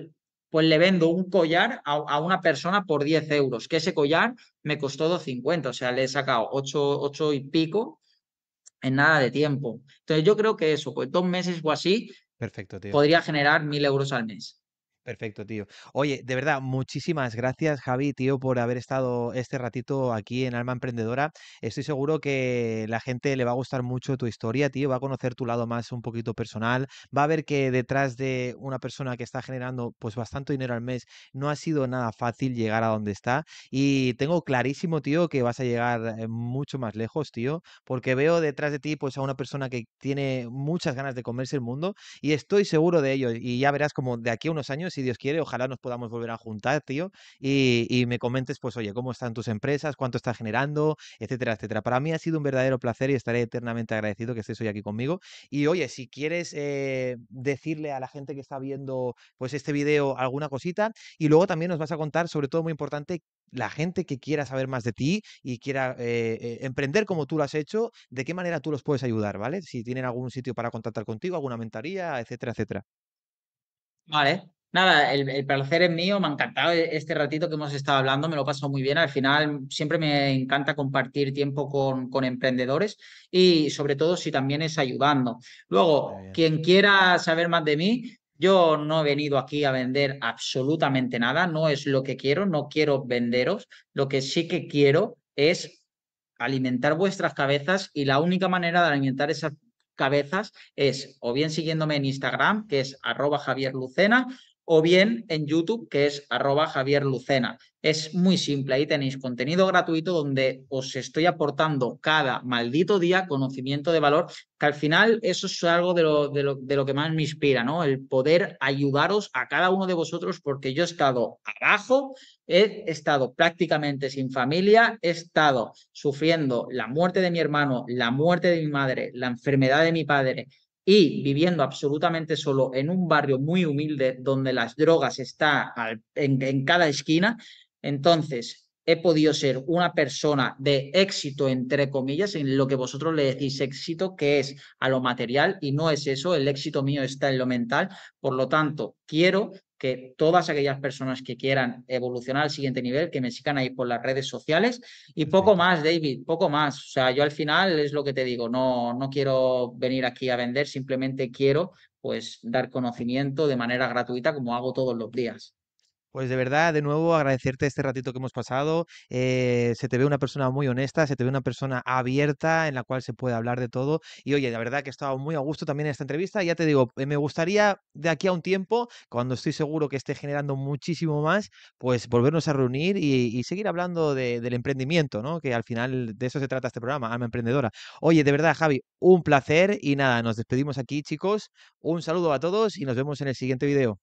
pues, le vendo un collar a, una persona por 10 euros, que ese collar me costó 2,50, o sea, le he sacado 8, 8 y pico en nada de tiempo. Entonces yo creo que eso, pues, dos meses o así, Perfecto, podría generar mil euros al mes. Perfecto, tío. Oye, de
verdad, muchísimas gracias, Javi, tío, por haber estado este ratito aquí en Alma Emprendedora. Estoy seguro que la gente le va a gustar mucho tu historia, tío, va a conocer tu lado más un poquito personal, va a ver que detrás de una persona que está generando pues bastante dinero al mes no ha sido nada fácil llegar a donde está y tengo clarísimo, tío, que vas a llegar eh, mucho más lejos, tío, porque veo detrás de ti pues a una persona que tiene muchas ganas de comerse el mundo y estoy seguro de ello y ya verás como de aquí a unos años si Dios quiere, ojalá nos podamos volver a juntar, tío, y, me comentes, pues, oye, cómo están tus empresas, cuánto estás generando, etcétera, etcétera. Para mí ha sido un verdadero placer y estaré eternamente agradecido que estés hoy aquí conmigo. Y oye, si quieres eh, decirle a la gente que está viendo, pues, este video alguna cosita, y luego también nos vas a contar, sobre todo muy importante, la gente que quiera saber más de ti y quiera eh, eh, emprender como tú lo has hecho, de qué manera tú los puedes ayudar, ¿vale? Si tienen algún sitio para contactar contigo, alguna mentoría, etcétera, etcétera.
Vale, Nada, el, placer es mío, me ha encantado e-, este ratito que hemos estado hablando, me lo paso muy bien. Al final siempre me encanta compartir tiempo con, con emprendedores y sobre todo si también es ayudando. Luego, quien quiera saber más de mí, yo no he venido aquí a vender absolutamente nada, no es lo que quiero, no quiero venderos, lo que sí que quiero es alimentar vuestras cabezas y la única manera de alimentar esas cabezas es o bien siguiéndome en Instagram, que es arroba Javier o bien en YouTube, que es arroba Javier Lucena. Es muy simple, ahí tenéis contenido gratuito donde os estoy aportando cada maldito día conocimiento de valor, que al final eso es algo de lo, de lo, de lo que más me inspira, ¿no? El poder ayudaros a cada uno de vosotros, porque yo he estado abajo, he estado prácticamente sin familia, he estado sufriendo la muerte de mi hermano, la muerte de mi madre, la enfermedad de mi padre, y viviendo absolutamente solo en un barrio muy humilde donde las drogas están en, cada esquina, entonces he podido ser una persona de éxito, entre comillas, en lo que vosotros le decís éxito, que es a lo material, y no es eso, el éxito mío está en lo mental, por lo tanto, quiero que todas aquellas personas que quieran evolucionar al siguiente nivel, que me sigan ahí por las redes sociales. Y poco más, David, poco más. O sea, yo al final es lo que te digo, no, no quiero venir aquí a vender, simplemente quiero pues dar conocimiento de manera gratuita como hago todos los días. Pues de
verdad, de nuevo, agradecerte este ratito que hemos pasado. Eh, se te ve una persona muy honesta, se te ve una persona abierta en la cual se puede hablar de todo. Y oye, la verdad que he estado muy a gusto también en esta entrevista. Ya te digo, eh, me gustaría de aquí a un tiempo, cuando estoy seguro que esté generando muchísimo más, pues volvernos a reunir y, seguir hablando del emprendimiento, ¿no? Que al final de eso se trata este programa, Alma Emprendedora. Oye, de verdad, Javi, un placer y nada, nos despedimos aquí, chicos. Un saludo a todos y nos vemos en el siguiente video.